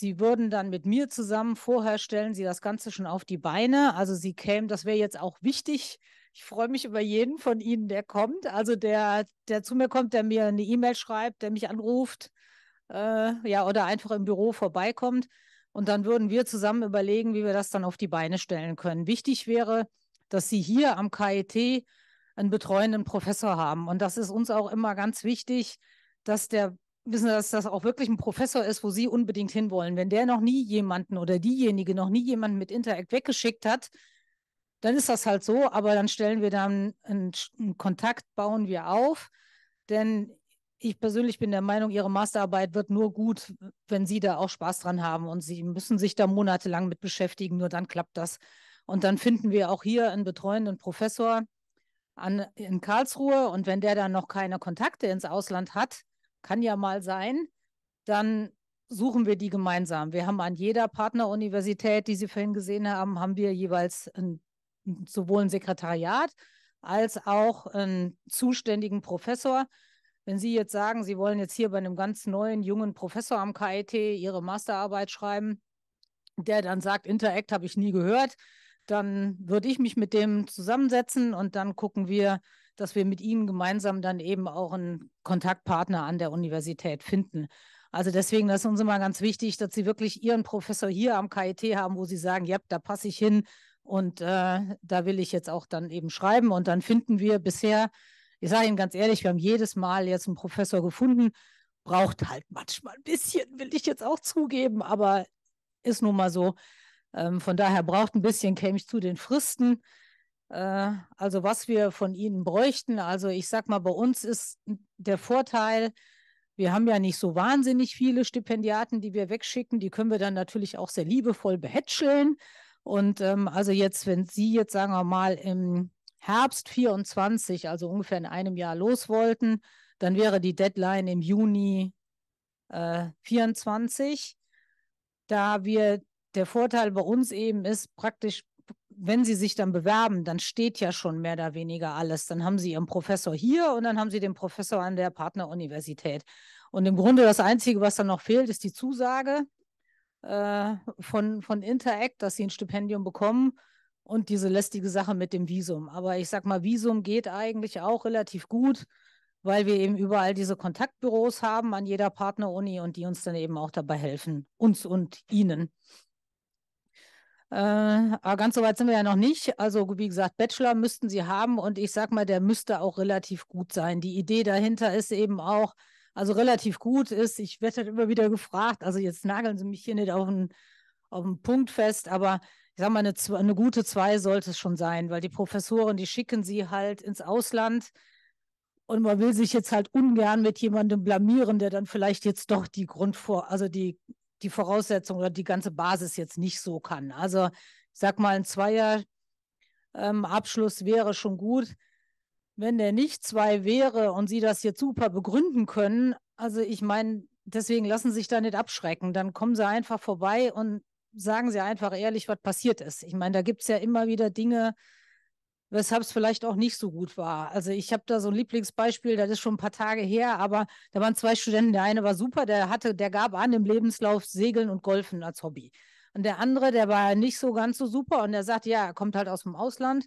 [SPEAKER 4] Sie würden dann mit mir zusammen, vorher stellen Sie das Ganze schon auf die Beine. Also Sie kämen, das wäre jetzt auch wichtig. Ich freue mich über jeden von Ihnen, der kommt. Also der, der zu mir kommt, der mir eine E-Mail schreibt, der mich anruft, äh, ja, oder einfach im Büro vorbeikommt. Und dann würden wir zusammen überlegen, wie wir das dann auf die Beine stellen können. Wichtig wäre, dass Sie hier am KIT einen betreuenden Professor haben. Und das ist uns auch immer ganz wichtig, dass der wissen, dass das auch wirklich ein Professor ist, wo Sie unbedingt hinwollen. Wenn der noch nie jemanden oder diejenige noch nie jemanden mit Interact weggeschickt hat, dann ist das halt so, aber dann stellen wir dann einen, einen Kontakt, bauen wir auf. Denn ich persönlich bin der Meinung, Ihre Masterarbeit wird nur gut, wenn Sie da auch Spaß dran haben und Sie müssen sich da monatelang mit beschäftigen, nur dann klappt das. Und dann finden wir auch hier einen betreuenden Professor an, in Karlsruhe und wenn der dann noch keine Kontakte ins Ausland hat, kann ja mal sein, dann suchen wir die gemeinsam. Wir haben an jeder Partneruniversität, die Sie vorhin gesehen haben, haben wir jeweils ein, sowohl ein Sekretariat als auch einen zuständigen Professor. Wenn Sie jetzt sagen, Sie wollen jetzt hier bei einem ganz neuen, jungen Professor am KIT Ihre Masterarbeit schreiben, der dann sagt, Interact habe ich nie gehört, dann würde ich mich mit dem zusammensetzen und dann gucken wir, dass wir mit ihnen gemeinsam dann eben auch einen Kontaktpartner an der Universität finden. Also deswegen, das ist uns immer ganz wichtig, dass Sie wirklich Ihren Professor hier am KIT haben, wo Sie sagen, ja, da passe ich hin und äh, da will ich jetzt auch dann eben schreiben. Und dann finden wir bisher, ich sage Ihnen ganz ehrlich, wir haben jedes Mal jetzt einen Professor gefunden, braucht halt manchmal ein bisschen, will ich jetzt auch zugeben, aber ist nun mal so. Ähm, von daher braucht ein bisschen, käme ich zu den Fristen. Äh, also was wir von ihnen bräuchten. Also ich sag mal, bei uns ist der Vorteil, wir haben ja nicht so wahnsinnig viele Stipendiaten, die wir wegschicken. Die können wir dann natürlich auch sehr liebevoll behätscheln. Und ähm, also jetzt, wenn Sie jetzt, sagen wir mal, im Herbst 24, also ungefähr in einem Jahr los wollten, dann wäre die Deadline im Juni äh, 24. Da wir der Vorteil bei uns eben ist, praktisch wenn sie sich dann bewerben, dann steht ja schon mehr oder weniger alles. Dann haben sie ihren Professor hier und dann haben sie den Professor an der Partneruniversität. Und im Grunde das Einzige, was dann noch fehlt, ist die Zusage äh, von, von Interact, dass sie ein Stipendium bekommen und diese lästige Sache mit dem Visum. Aber ich sag mal, Visum geht eigentlich auch relativ gut, weil wir eben überall diese Kontaktbüros haben an jeder Partneruni und die uns dann eben auch dabei helfen, uns und ihnen. Äh, aber ganz so weit sind wir ja noch nicht. Also wie gesagt, Bachelor müssten sie haben und ich sage mal, der müsste auch relativ gut sein. Die Idee dahinter ist eben auch, also relativ gut ist, ich werde halt immer wieder gefragt, also jetzt nageln sie mich hier nicht auf den auf Punkt fest, aber ich sage mal, eine, eine gute zwei sollte es schon sein, weil die Professoren, die schicken sie halt ins Ausland und man will sich jetzt halt ungern mit jemandem blamieren, der dann vielleicht jetzt doch die Grundvor, also die die Voraussetzung oder die ganze Basis jetzt nicht so kann. Also ich sag mal, ein Zweier-Abschluss ähm, wäre schon gut. Wenn der nicht zwei wäre und Sie das jetzt super begründen können, also ich meine, deswegen lassen Sie sich da nicht abschrecken. Dann kommen Sie einfach vorbei und sagen Sie einfach ehrlich, was passiert ist. Ich meine, da gibt es ja immer wieder Dinge, weshalb es vielleicht auch nicht so gut war. Also ich habe da so ein Lieblingsbeispiel, das ist schon ein paar Tage her, aber da waren zwei Studenten, der eine war super, der hatte, der gab an im Lebenslauf Segeln und Golfen als Hobby. Und der andere, der war nicht so ganz so super und der sagt, ja, er kommt halt aus dem Ausland,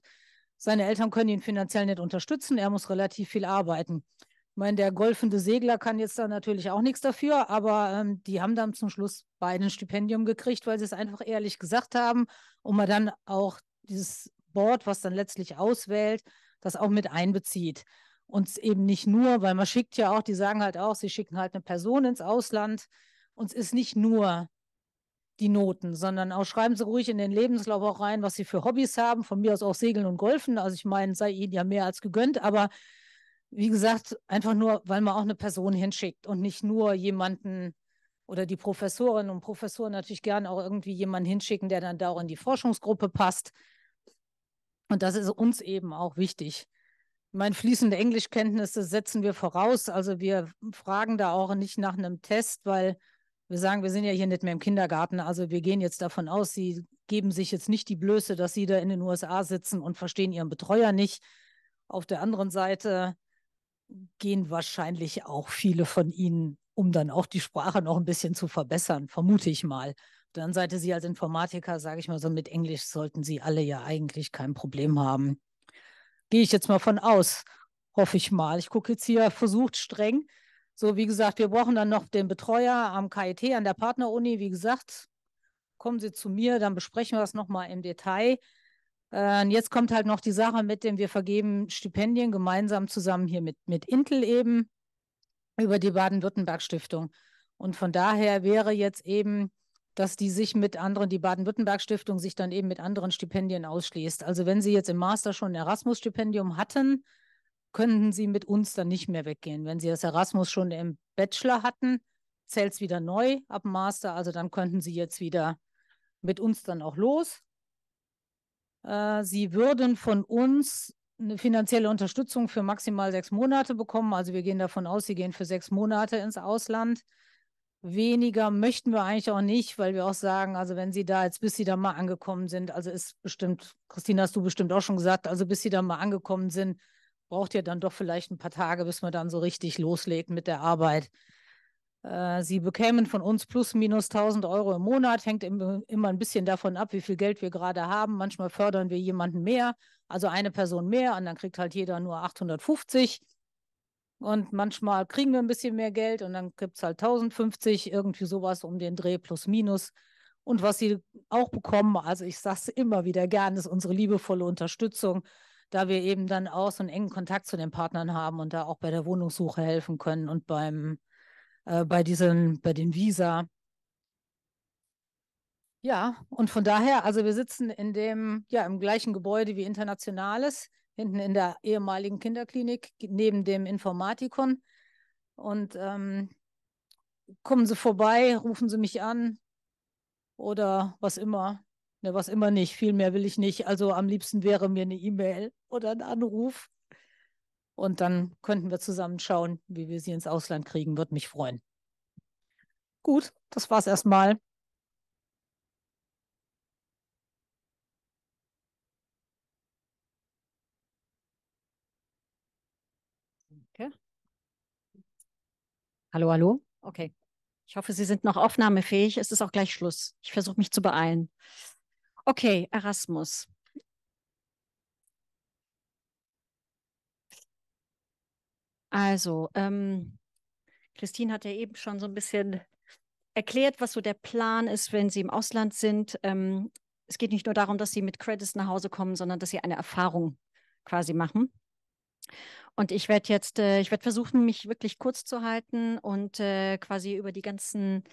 [SPEAKER 4] seine Eltern können ihn finanziell nicht unterstützen, er muss relativ viel arbeiten. Ich meine, der golfende Segler kann jetzt da natürlich auch nichts dafür, aber ähm, die haben dann zum Schluss beide ein Stipendium gekriegt, weil sie es einfach ehrlich gesagt haben und man dann auch dieses Board, was dann letztlich auswählt, das auch mit einbezieht. Und eben nicht nur, weil man schickt ja auch, die sagen halt auch, sie schicken halt eine Person ins Ausland. Uns ist nicht nur die Noten, sondern auch schreiben Sie ruhig in den Lebenslauf auch rein, was Sie für Hobbys haben. Von mir aus auch Segeln und Golfen. Also ich meine, sei Ihnen ja mehr als gegönnt. Aber wie gesagt, einfach nur, weil man auch eine Person hinschickt und nicht nur jemanden oder die Professorinnen und Professoren natürlich gern auch irgendwie jemanden hinschicken, der dann da auch in die Forschungsgruppe passt. Und das ist uns eben auch wichtig. Mein fließende Englischkenntnisse setzen wir voraus. Also wir fragen da auch nicht nach einem Test, weil wir sagen, wir sind ja hier nicht mehr im Kindergarten. Also wir gehen jetzt davon aus, Sie geben sich jetzt nicht die Blöße, dass Sie da in den USA sitzen und verstehen Ihren Betreuer nicht. Auf der anderen Seite gehen wahrscheinlich auch viele von Ihnen, um dann auch die Sprache noch ein bisschen zu verbessern, vermute ich mal dann Seite Sie als Informatiker, sage ich mal so, mit Englisch sollten Sie alle ja eigentlich kein Problem haben. Gehe ich jetzt mal von aus, hoffe ich mal. Ich gucke jetzt hier, versucht streng. So, wie gesagt, wir brauchen dann noch den Betreuer am KIT, an der Partneruni. Wie gesagt, kommen Sie zu mir, dann besprechen wir es nochmal im Detail. Äh, jetzt kommt halt noch die Sache mit dem, wir vergeben Stipendien gemeinsam zusammen hier mit, mit Intel eben über die Baden-Württemberg-Stiftung. Und von daher wäre jetzt eben dass die sich mit anderen, die Baden-Württemberg-Stiftung sich dann eben mit anderen Stipendien ausschließt. Also wenn Sie jetzt im Master schon ein Erasmus-Stipendium hatten, könnten Sie mit uns dann nicht mehr weggehen. Wenn Sie das Erasmus schon im Bachelor hatten, zählt es wieder neu ab Master. Also dann könnten Sie jetzt wieder mit uns dann auch los. Äh, Sie würden von uns eine finanzielle Unterstützung für maximal sechs Monate bekommen. Also wir gehen davon aus, Sie gehen für sechs Monate ins Ausland weniger möchten wir eigentlich auch nicht, weil wir auch sagen, also wenn sie da jetzt, bis sie da mal angekommen sind, also ist bestimmt, Christina hast du bestimmt auch schon gesagt, also bis sie da mal angekommen sind, braucht ihr dann doch vielleicht ein paar Tage, bis man dann so richtig loslegt mit der Arbeit. Äh, sie bekämen von uns plus minus 1000 Euro im Monat, hängt immer ein bisschen davon ab, wie viel Geld wir gerade haben. Manchmal fördern wir jemanden mehr, also eine Person mehr, und dann kriegt halt jeder nur 850. Und manchmal kriegen wir ein bisschen mehr Geld und dann gibt es halt 1050, irgendwie sowas um den Dreh plus minus. Und was sie auch bekommen, also ich sage es immer wieder gern, ist unsere liebevolle Unterstützung, da wir eben dann auch so einen engen Kontakt zu den Partnern haben und da auch bei der Wohnungssuche helfen können und beim äh, bei diesen, bei den Visa. Ja, und von daher, also wir sitzen in dem, ja, im gleichen Gebäude wie Internationales hinten in der ehemaligen Kinderklinik neben dem Informatikon. Und ähm, kommen Sie vorbei, rufen Sie mich an oder was immer. Ne, was immer nicht, viel mehr will ich nicht. Also am liebsten wäre mir eine E-Mail oder ein Anruf. Und dann könnten wir zusammen schauen, wie wir sie ins Ausland kriegen. Würde mich freuen. Gut, das war's erstmal.
[SPEAKER 5] Hallo, hallo? Okay. Ich hoffe, Sie sind noch aufnahmefähig. Es ist auch gleich Schluss. Ich versuche mich zu beeilen. Okay, Erasmus. Also, ähm, Christine hat ja eben schon so ein bisschen erklärt, was so der Plan ist, wenn Sie im Ausland sind. Ähm, es geht nicht nur darum, dass Sie mit Credits nach Hause kommen, sondern dass Sie eine Erfahrung quasi machen. Und ich werde jetzt, äh, ich werde versuchen, mich wirklich kurz zu halten und äh, quasi über die ganzen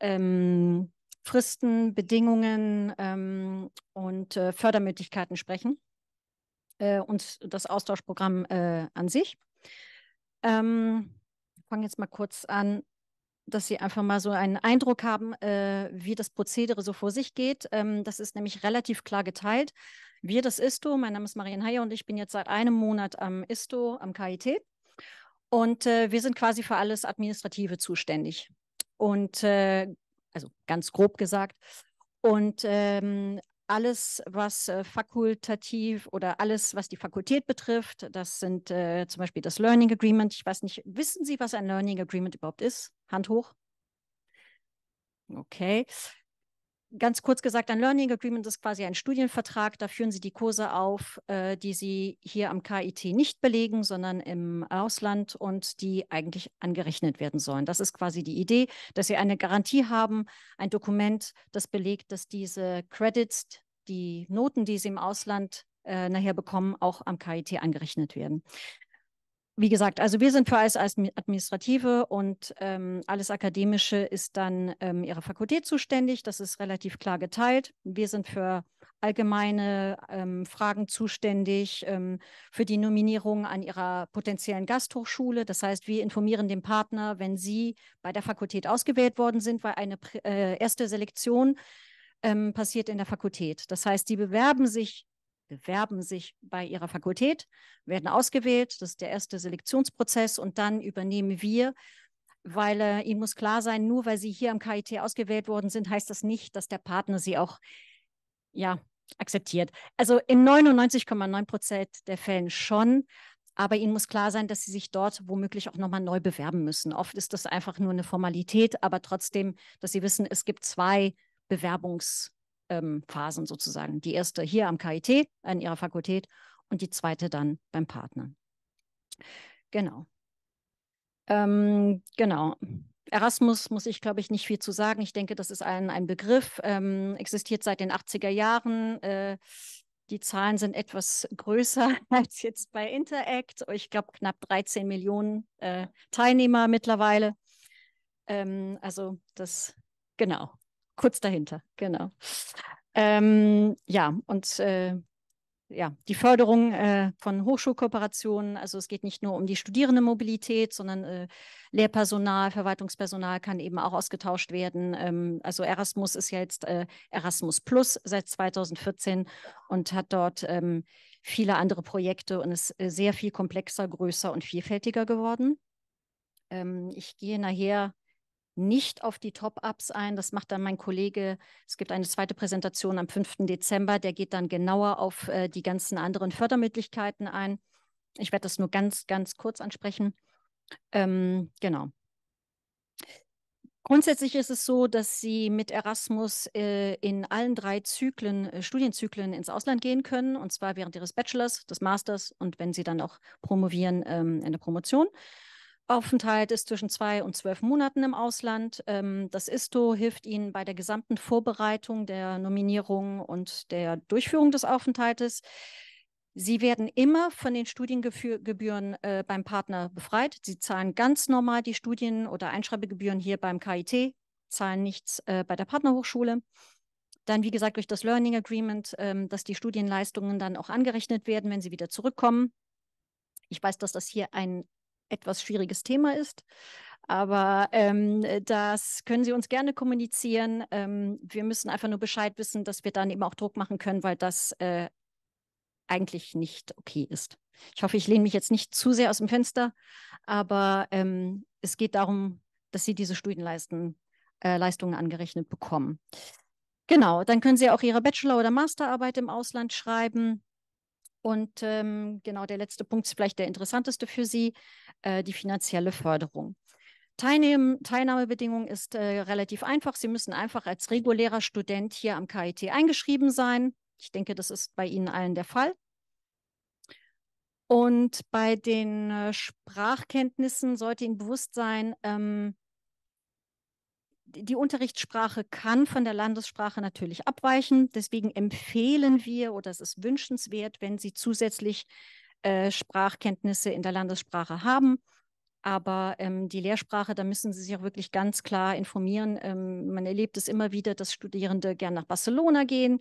[SPEAKER 5] ähm, Fristen, Bedingungen ähm, und äh, Fördermöglichkeiten sprechen äh, und das Austauschprogramm äh, an sich. Ähm, fange jetzt mal kurz an, dass Sie einfach mal so einen Eindruck haben, äh, wie das Prozedere so vor sich geht. Ähm, das ist nämlich relativ klar geteilt. Wir das ISTO. Mein Name ist Marian Heyer und ich bin jetzt seit einem Monat am ISTO, am KIT. Und äh, wir sind quasi für alles Administrative zuständig. Und äh, also ganz grob gesagt. Und ähm, alles, was äh, fakultativ oder alles, was die Fakultät betrifft, das sind äh, zum Beispiel das Learning Agreement. Ich weiß nicht, wissen Sie, was ein Learning Agreement überhaupt ist? Hand hoch. Okay ganz kurz gesagt, ein Learning Agreement ist quasi ein Studienvertrag. Da führen Sie die Kurse auf, äh, die Sie hier am KIT nicht belegen, sondern im Ausland und die eigentlich angerechnet werden sollen. Das ist quasi die Idee, dass Sie eine Garantie haben, ein Dokument, das belegt, dass diese Credits, die Noten, die Sie im Ausland äh, nachher bekommen, auch am KIT angerechnet werden wie gesagt, also wir sind für alles Administrative und ähm, alles Akademische ist dann ähm, Ihrer Fakultät zuständig. Das ist relativ klar geteilt. Wir sind für allgemeine ähm, Fragen zuständig, ähm, für die Nominierung an Ihrer potenziellen Gasthochschule. Das heißt, wir informieren den Partner, wenn Sie bei der Fakultät ausgewählt worden sind, weil eine äh, erste Selektion ähm, passiert in der Fakultät. Das heißt, die bewerben sich bewerben sich bei ihrer Fakultät, werden ausgewählt. Das ist der erste Selektionsprozess und dann übernehmen wir, weil äh, Ihnen muss klar sein, nur weil Sie hier am KIT ausgewählt worden sind, heißt das nicht, dass der Partner Sie auch ja, akzeptiert. Also in 99,9 Prozent der Fällen schon. Aber Ihnen muss klar sein, dass Sie sich dort womöglich auch nochmal neu bewerben müssen. Oft ist das einfach nur eine Formalität, aber trotzdem, dass Sie wissen, es gibt zwei Bewerbungs- ähm, Phasen sozusagen. Die erste hier am KIT, an ihrer Fakultät und die zweite dann beim Partner. Genau. Ähm, genau. Erasmus muss ich, glaube ich, nicht viel zu sagen. Ich denke, das ist ein, ein Begriff, ähm, existiert seit den 80er Jahren. Äh, die Zahlen sind etwas größer als jetzt bei Interact. Oh, ich glaube, knapp 13 Millionen äh, Teilnehmer mittlerweile. Ähm, also das, genau kurz dahinter, genau. Ähm, ja, und äh, ja, die Förderung äh, von Hochschulkooperationen. Also es geht nicht nur um die Studierendenmobilität, sondern äh, Lehrpersonal, Verwaltungspersonal kann eben auch ausgetauscht werden. Ähm, also Erasmus ist jetzt äh, Erasmus Plus seit 2014 und hat dort ähm, viele andere Projekte und ist äh, sehr viel komplexer, größer und vielfältiger geworden. Ähm, ich gehe nachher nicht auf die Top-Ups ein. Das macht dann mein Kollege. Es gibt eine zweite Präsentation am 5. Dezember. Der geht dann genauer auf äh, die ganzen anderen Fördermöglichkeiten ein. Ich werde das nur ganz, ganz kurz ansprechen. Ähm, genau. Grundsätzlich ist es so, dass Sie mit Erasmus äh, in allen drei Zyklen, äh, Studienzyklen ins Ausland gehen können, und zwar während Ihres Bachelors, des Masters und wenn Sie dann auch promovieren, ähm, in der Promotion. Aufenthalt ist zwischen zwei und zwölf Monaten im Ausland. Ähm, das ISTO hilft Ihnen bei der gesamten Vorbereitung der Nominierung und der Durchführung des Aufenthaltes. Sie werden immer von den Studiengebühren äh, beim Partner befreit. Sie zahlen ganz normal die Studien- oder Einschreibegebühren hier beim KIT, zahlen nichts äh, bei der Partnerhochschule. Dann, wie gesagt, durch das Learning Agreement, ähm, dass die Studienleistungen dann auch angerechnet werden, wenn sie wieder zurückkommen. Ich weiß, dass das hier ein etwas schwieriges Thema ist. Aber ähm, das können Sie uns gerne kommunizieren. Ähm, wir müssen einfach nur Bescheid wissen, dass wir dann eben auch Druck machen können, weil das äh, eigentlich nicht okay ist. Ich hoffe, ich lehne mich jetzt nicht zu sehr aus dem Fenster, aber ähm, es geht darum, dass Sie diese Studienleistungen äh, angerechnet bekommen. Genau, dann können Sie auch Ihre Bachelor- oder Masterarbeit im Ausland schreiben. Und ähm, genau der letzte Punkt ist vielleicht der interessanteste für Sie, äh, die finanzielle Förderung. Teilnehm Teilnahmebedingung ist äh, relativ einfach. Sie müssen einfach als regulärer Student hier am KIT eingeschrieben sein. Ich denke, das ist bei Ihnen allen der Fall. Und bei den äh, Sprachkenntnissen sollte Ihnen bewusst sein, ähm, die Unterrichtssprache kann von der Landessprache natürlich abweichen. Deswegen empfehlen wir oder es ist wünschenswert, wenn Sie zusätzlich äh, Sprachkenntnisse in der Landessprache haben. Aber ähm, die Lehrsprache, da müssen Sie sich auch wirklich ganz klar informieren. Ähm, man erlebt es immer wieder, dass Studierende gern nach Barcelona gehen.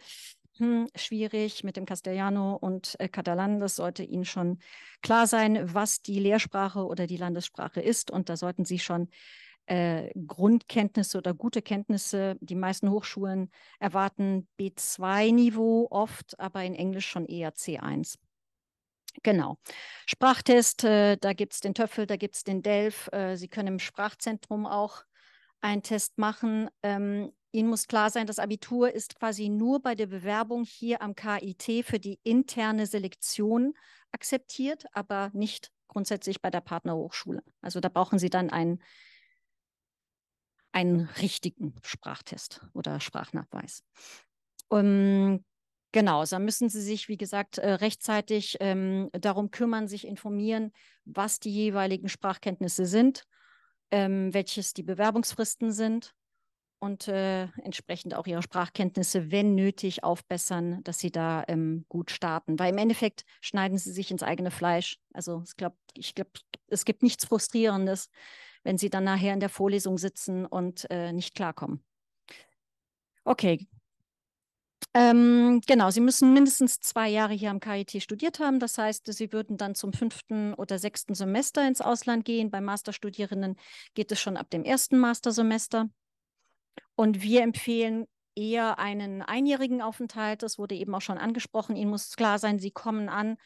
[SPEAKER 5] Hm, schwierig mit dem Castellano und äh, Katalan. Das sollte Ihnen schon klar sein, was die Lehrsprache oder die Landessprache ist. Und da sollten Sie schon äh, Grundkenntnisse oder gute Kenntnisse. Die meisten Hochschulen erwarten B2-Niveau oft, aber in Englisch schon eher C1. Genau. Sprachtest, äh, da gibt es den Töffel, da gibt es den Delf. Äh, Sie können im Sprachzentrum auch einen Test machen. Ähm, Ihnen muss klar sein, das Abitur ist quasi nur bei der Bewerbung hier am KIT für die interne Selektion akzeptiert, aber nicht grundsätzlich bei der Partnerhochschule. Also da brauchen Sie dann einen einen richtigen Sprachtest oder Sprachnachweis. Um, ähm, Genau, also da müssen Sie sich, wie gesagt, äh, rechtzeitig ähm, darum kümmern, sich informieren, was die jeweiligen Sprachkenntnisse sind, ähm, welches die Bewerbungsfristen sind und äh, entsprechend auch Ihre Sprachkenntnisse, wenn nötig, aufbessern, dass Sie da ähm, gut starten. Weil im Endeffekt schneiden Sie sich ins eigene Fleisch. Also ich glaube, ich glaub, es gibt nichts Frustrierendes, wenn sie dann nachher in der Vorlesung sitzen und äh, nicht klarkommen. Okay. Ähm, genau, Sie müssen mindestens zwei Jahre hier am KIT studiert haben. Das heißt, Sie würden dann zum fünften oder sechsten Semester ins Ausland gehen. Bei Masterstudierenden geht es schon ab dem ersten Mastersemester. Und wir empfehlen eher einen einjährigen Aufenthalt. Das wurde eben auch schon angesprochen. Ihnen muss klar sein, Sie kommen an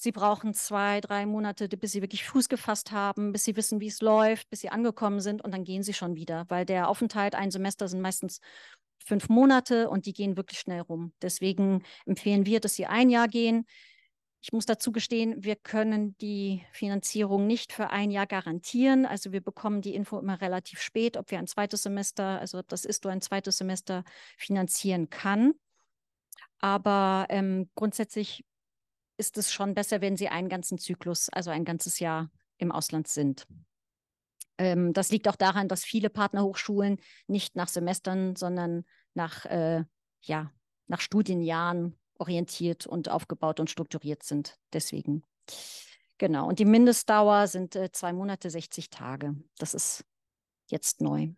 [SPEAKER 5] Sie brauchen zwei, drei Monate, bis sie wirklich Fuß gefasst haben, bis sie wissen, wie es läuft, bis sie angekommen sind und dann gehen sie schon wieder, weil der Aufenthalt ein Semester sind meistens fünf Monate und die gehen wirklich schnell rum. Deswegen empfehlen wir, dass sie ein Jahr gehen. Ich muss dazu gestehen, wir können die Finanzierung nicht für ein Jahr garantieren. Also wir bekommen die Info immer relativ spät, ob wir ein zweites Semester, also ob das ist du ein zweites Semester finanzieren kann. Aber ähm, grundsätzlich ist es schon besser, wenn sie einen ganzen Zyklus, also ein ganzes Jahr im Ausland sind. Ähm, das liegt auch daran, dass viele Partnerhochschulen nicht nach Semestern, sondern nach, äh, ja, nach Studienjahren orientiert und aufgebaut und strukturiert sind. Deswegen. Genau. Und die Mindestdauer sind äh, zwei Monate, 60 Tage. Das ist jetzt neu.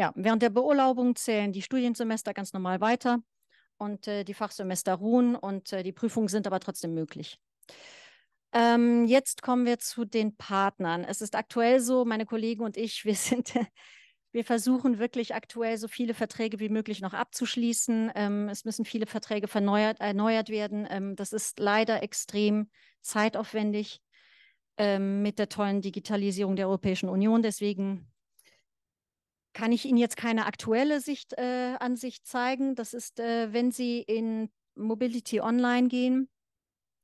[SPEAKER 5] Ja, während der Beurlaubung zählen die Studiensemester ganz normal weiter und äh, die Fachsemester ruhen und äh, die Prüfungen sind aber trotzdem möglich. Ähm, jetzt kommen wir zu den Partnern. Es ist aktuell so, meine Kollegen und ich, wir sind Wir versuchen wirklich aktuell so viele Verträge wie möglich noch abzuschließen. Ähm, es müssen viele Verträge verneuert, erneuert werden. Ähm, das ist leider extrem zeitaufwendig ähm, mit der tollen Digitalisierung der Europäischen Union. Deswegen kann ich Ihnen jetzt keine aktuelle Sicht, äh, sich zeigen. Das ist, äh, wenn Sie in Mobility Online gehen,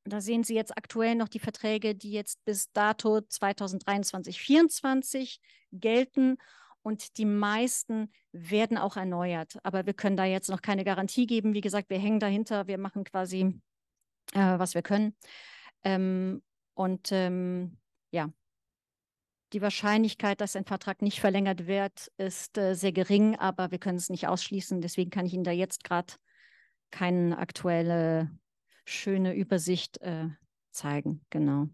[SPEAKER 5] da sehen Sie jetzt aktuell noch die Verträge, die jetzt bis dato 2023, 2024 gelten. Und die meisten werden auch erneuert. Aber wir können da jetzt noch keine Garantie geben. Wie gesagt, wir hängen dahinter. Wir machen quasi, äh, was wir können. Ähm, und ähm, ja, die Wahrscheinlichkeit, dass ein Vertrag nicht verlängert wird, ist äh, sehr gering, aber wir können es nicht ausschließen. Deswegen kann ich Ihnen da jetzt gerade keine aktuelle schöne Übersicht äh, zeigen. Genau.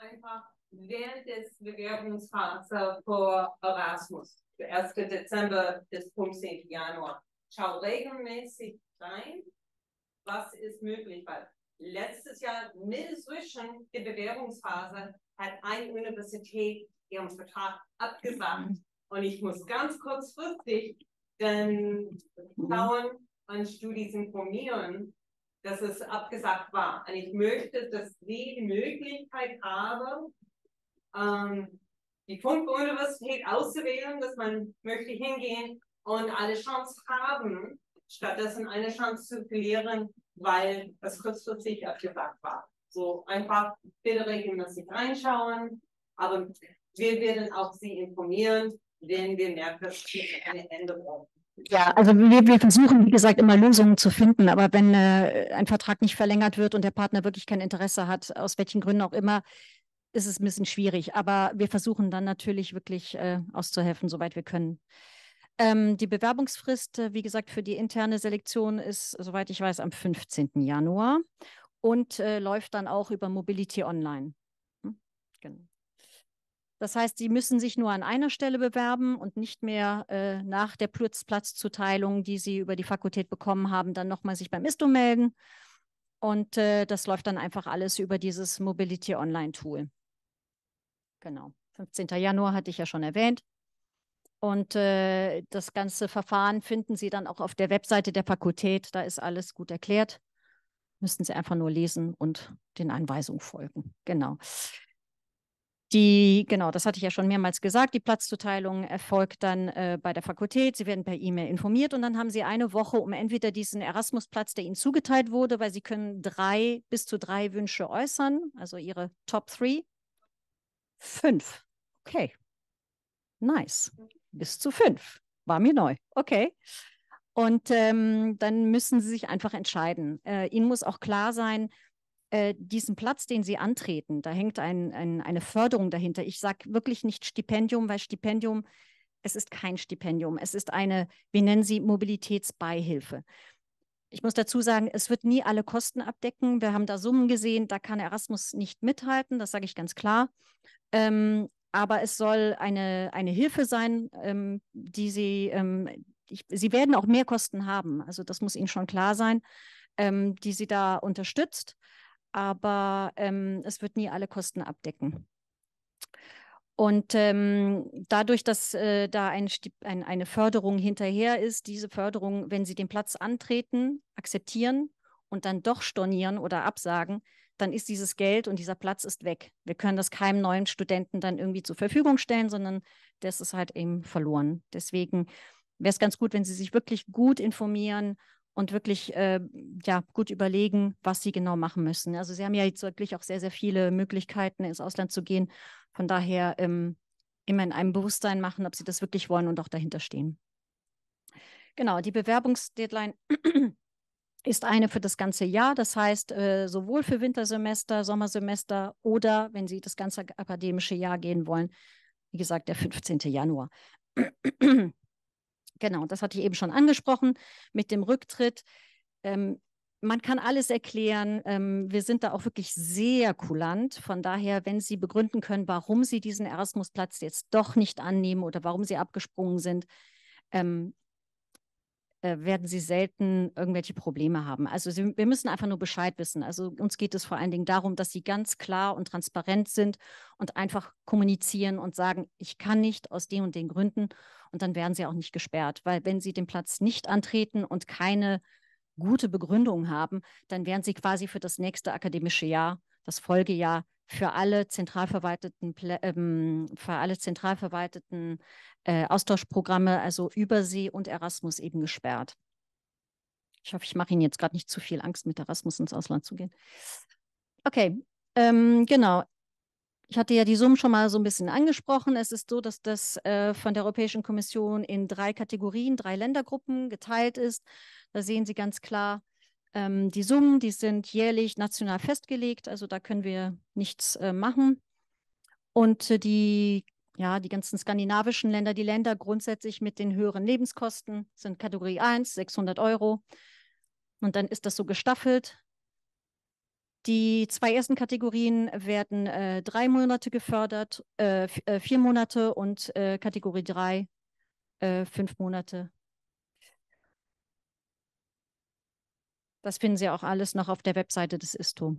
[SPEAKER 1] Einfach, während des Bewerbungsphase äh, vor Erasmus, der 1. Dezember bis 15. Januar. Schau regelmäßig rein, was ist möglich, weil letztes Jahr mit zwischen der Bewerbungsphase hat eine Universität ihren Vertrag abgesagt. Und ich muss ganz kurzfristig dann Frauen und Studis informieren, dass es abgesagt war. Und ich möchte, dass sie die Möglichkeit haben, ähm, die Funk-Universität auszuwählen, dass man möchte hingehen und eine Chance haben, stattdessen eine Chance zu verlieren, weil das kurzfristig abgesagt war. So einfach bitte regelmäßig reinschauen, aber wir werden auch Sie informieren, wenn wir merken, es gibt eine Änderung.
[SPEAKER 5] Ja, also wir, wir, versuchen, wie gesagt, immer Lösungen zu finden. Aber wenn äh, ein Vertrag nicht verlängert wird und der Partner wirklich kein Interesse hat, aus welchen Gründen auch immer, ist es ein bisschen schwierig. Aber wir versuchen dann natürlich wirklich äh, auszuhelfen, soweit wir können. Ähm, die Bewerbungsfrist, äh, wie gesagt, für die interne Selektion ist, soweit ich weiß, am 15. Januar und äh, läuft dann auch über Mobility Online. Hm? Genau. Das heißt, Sie müssen sich nur an einer Stelle bewerben und nicht mehr äh, nach der Platzzuteilung, die Sie über die Fakultät bekommen haben, dann nochmal sich beim ISTO melden. Und äh, das läuft dann einfach alles über dieses Mobility Online Tool. Genau. 15. Januar hatte ich ja schon erwähnt. Und äh, das ganze Verfahren finden Sie dann auch auf der Webseite der Fakultät. Da ist alles gut erklärt. Müssen Sie einfach nur lesen und den Anweisungen folgen. Genau. Die, genau, das hatte ich ja schon mehrmals gesagt, die Platzzuteilung erfolgt dann äh, bei der Fakultät. Sie werden per E-Mail informiert und dann haben Sie eine Woche, um entweder diesen Erasmus-Platz, der Ihnen zugeteilt wurde, weil Sie können drei, bis zu drei Wünsche äußern, also Ihre Top 3. Fünf. Okay. Nice bis zu fünf. War mir neu. Okay. Und ähm, dann müssen sie sich einfach entscheiden. Äh, ihnen muss auch klar sein, äh, diesen Platz, den sie antreten, da hängt ein, ein, eine Förderung dahinter. Ich sage wirklich nicht Stipendium, weil Stipendium, es ist kein Stipendium. Es ist eine, wir nennen sie Mobilitätsbeihilfe. Ich muss dazu sagen, es wird nie alle Kosten abdecken. Wir haben da Summen gesehen, da kann Erasmus nicht mithalten, das sage ich ganz klar. Ähm, aber es soll eine, eine Hilfe sein, ähm, die sie, ähm, ich, sie werden auch mehr Kosten haben, also das muss ihnen schon klar sein, ähm, die sie da unterstützt, aber ähm, es wird nie alle Kosten abdecken. Und ähm, dadurch, dass äh, da ein, ein, eine Förderung hinterher ist, diese Förderung, wenn sie den Platz antreten, akzeptieren und dann doch stornieren oder absagen, dann ist dieses Geld und dieser Platz ist weg. Wir können das keinem neuen Studenten dann irgendwie zur Verfügung stellen, sondern das ist halt eben verloren. Deswegen wäre es ganz gut, wenn Sie sich wirklich gut informieren und wirklich äh, ja, gut überlegen, was Sie genau machen müssen. Also Sie haben ja jetzt wirklich auch sehr, sehr viele Möglichkeiten, ins Ausland zu gehen. Von daher ähm, immer in einem Bewusstsein machen, ob Sie das wirklich wollen und auch dahinter stehen. Genau, die Bewerbungsdeadline ist eine für das ganze Jahr, das heißt äh, sowohl für Wintersemester, Sommersemester oder wenn Sie das ganze akademische Jahr gehen wollen, wie gesagt, der 15. Januar. genau, das hatte ich eben schon angesprochen mit dem Rücktritt. Ähm, man kann alles erklären. Ähm, wir sind da auch wirklich sehr kulant. Von daher, wenn Sie begründen können, warum Sie diesen Erasmus-Platz jetzt doch nicht annehmen oder warum Sie abgesprungen sind, ähm, äh, werden sie selten irgendwelche Probleme haben. Also sie, wir müssen einfach nur Bescheid wissen. Also uns geht es vor allen Dingen darum, dass sie ganz klar und transparent sind und einfach kommunizieren und sagen, ich kann nicht aus den und den Gründen. Und dann werden sie auch nicht gesperrt, weil wenn sie den Platz nicht antreten und keine gute Begründung haben, dann werden sie quasi für das nächste akademische Jahr, das Folgejahr für alle zentral verwalteten, ähm, für alle zentral verwalteten äh, Austauschprogramme, also Übersee und Erasmus eben gesperrt. Ich hoffe, ich mache Ihnen jetzt gerade nicht zu viel Angst, mit Erasmus ins Ausland zu gehen. Okay, ähm, genau. Ich hatte ja die Summen schon mal so ein bisschen angesprochen. Es ist so, dass das äh, von der Europäischen Kommission in drei Kategorien, drei Ländergruppen geteilt ist. Da sehen Sie ganz klar, ähm, die Summen, die sind jährlich national festgelegt, also da können wir nichts äh, machen. Und äh, die, ja, die ganzen skandinavischen Länder, die Länder grundsätzlich mit den höheren Lebenskosten sind Kategorie 1, 600 Euro. Und dann ist das so gestaffelt. Die zwei ersten Kategorien werden äh, drei Monate gefördert, äh, äh vier Monate und äh, Kategorie drei äh, fünf Monate Das finden Sie auch alles noch auf der Webseite des ISTO.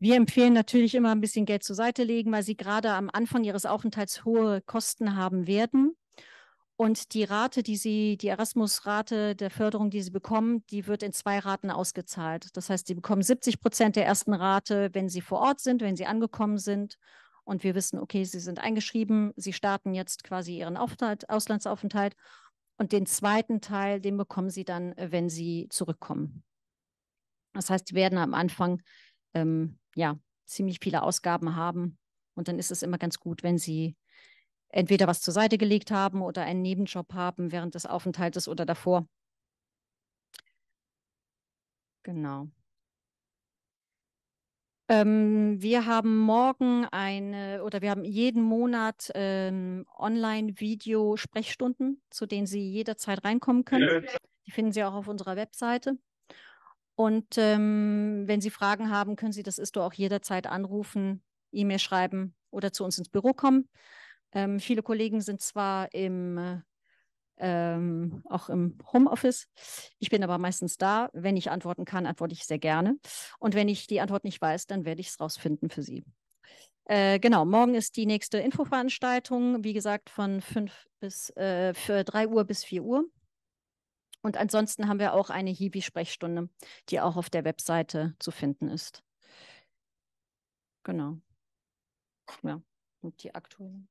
[SPEAKER 5] Wir empfehlen natürlich immer ein bisschen Geld zur Seite legen, weil Sie gerade am Anfang Ihres Aufenthalts hohe Kosten haben werden. Und die Rate, die Sie, die Erasmus-Rate der Förderung, die Sie bekommen, die wird in zwei Raten ausgezahlt. Das heißt, Sie bekommen 70 Prozent der ersten Rate, wenn Sie vor Ort sind, wenn Sie angekommen sind. Und wir wissen, okay, Sie sind eingeschrieben, Sie starten jetzt quasi Ihren Aufenthalt, Auslandsaufenthalt. Und den zweiten Teil, den bekommen sie dann, äh, wenn sie zurückkommen. Das heißt, sie werden am Anfang ähm, ja ziemlich viele Ausgaben haben. Und dann ist es immer ganz gut, wenn sie entweder was zur Seite gelegt haben oder einen Nebenjob haben während des Aufenthaltes oder davor. Genau. Ähm, wir haben morgen eine oder wir haben jeden Monat ähm, Online-Video-Sprechstunden, zu denen Sie jederzeit reinkommen können. Die finden Sie auch auf unserer Webseite. Und ähm, wenn Sie Fragen haben, können Sie das ISTO auch jederzeit anrufen, E-Mail schreiben oder zu uns ins Büro kommen. Ähm, viele Kollegen sind zwar im äh, ähm, auch im Homeoffice. Ich bin aber meistens da. Wenn ich antworten kann, antworte ich sehr gerne. Und wenn ich die Antwort nicht weiß, dann werde ich es rausfinden für Sie. Äh, genau, morgen ist die nächste Infoveranstaltung, wie gesagt, von 5 bis äh, 3 Uhr bis 4 Uhr. Und ansonsten haben wir auch eine Hiwi-Sprechstunde, die auch auf der Webseite zu finden ist. Genau. Ja, und die aktuellen.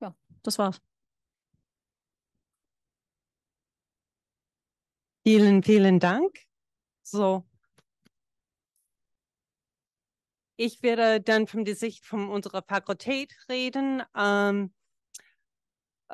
[SPEAKER 5] Ja, das war's.
[SPEAKER 1] Vielen, vielen Dank. So. Ich werde dann von der Sicht von unserer Fakultät reden. Ähm,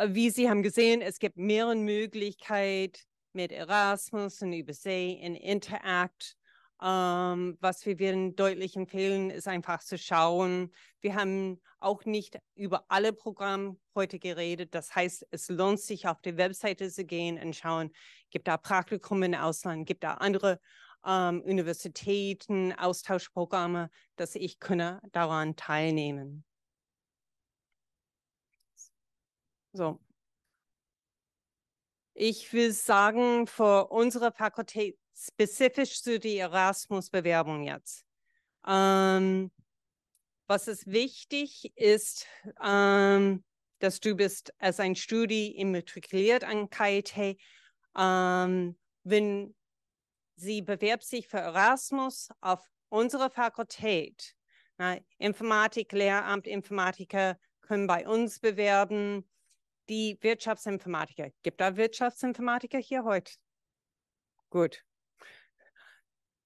[SPEAKER 1] wie Sie haben gesehen, es gibt mehrere Möglichkeiten mit Erasmus und Übersee in Interact ähm, was wir Ihnen deutlich empfehlen, ist einfach zu schauen. Wir haben auch nicht über alle Programme heute geredet. Das heißt, es lohnt sich, auf die Webseite zu gehen und schauen, gibt da Praktikum im Ausland, gibt da andere ähm, Universitäten, Austauschprogramme, dass ich könne daran teilnehmen. So. Ich will sagen, für unsere Fakultät spezifisch zu der Erasmus-Bewerbung jetzt. Ähm, was ist wichtig ist, ähm, dass du bist als ein Studi immatrikuliert an KIT. Ähm, wenn sie bewerbt sich für Erasmus auf unsere Fakultät, na, Informatik, Lehramt, Informatiker können bei uns bewerben. Die Wirtschaftsinformatiker. Gibt da Wirtschaftsinformatiker hier heute? Gut.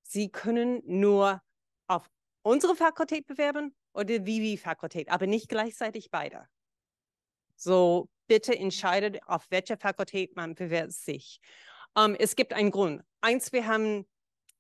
[SPEAKER 1] Sie können nur auf unsere Fakultät bewerben oder die Vivi-Fakultät, aber nicht gleichzeitig beide. So bitte entscheidet, auf welche Fakultät man bewirbt sich. Um, ähm, es gibt einen Grund. Eins, wir haben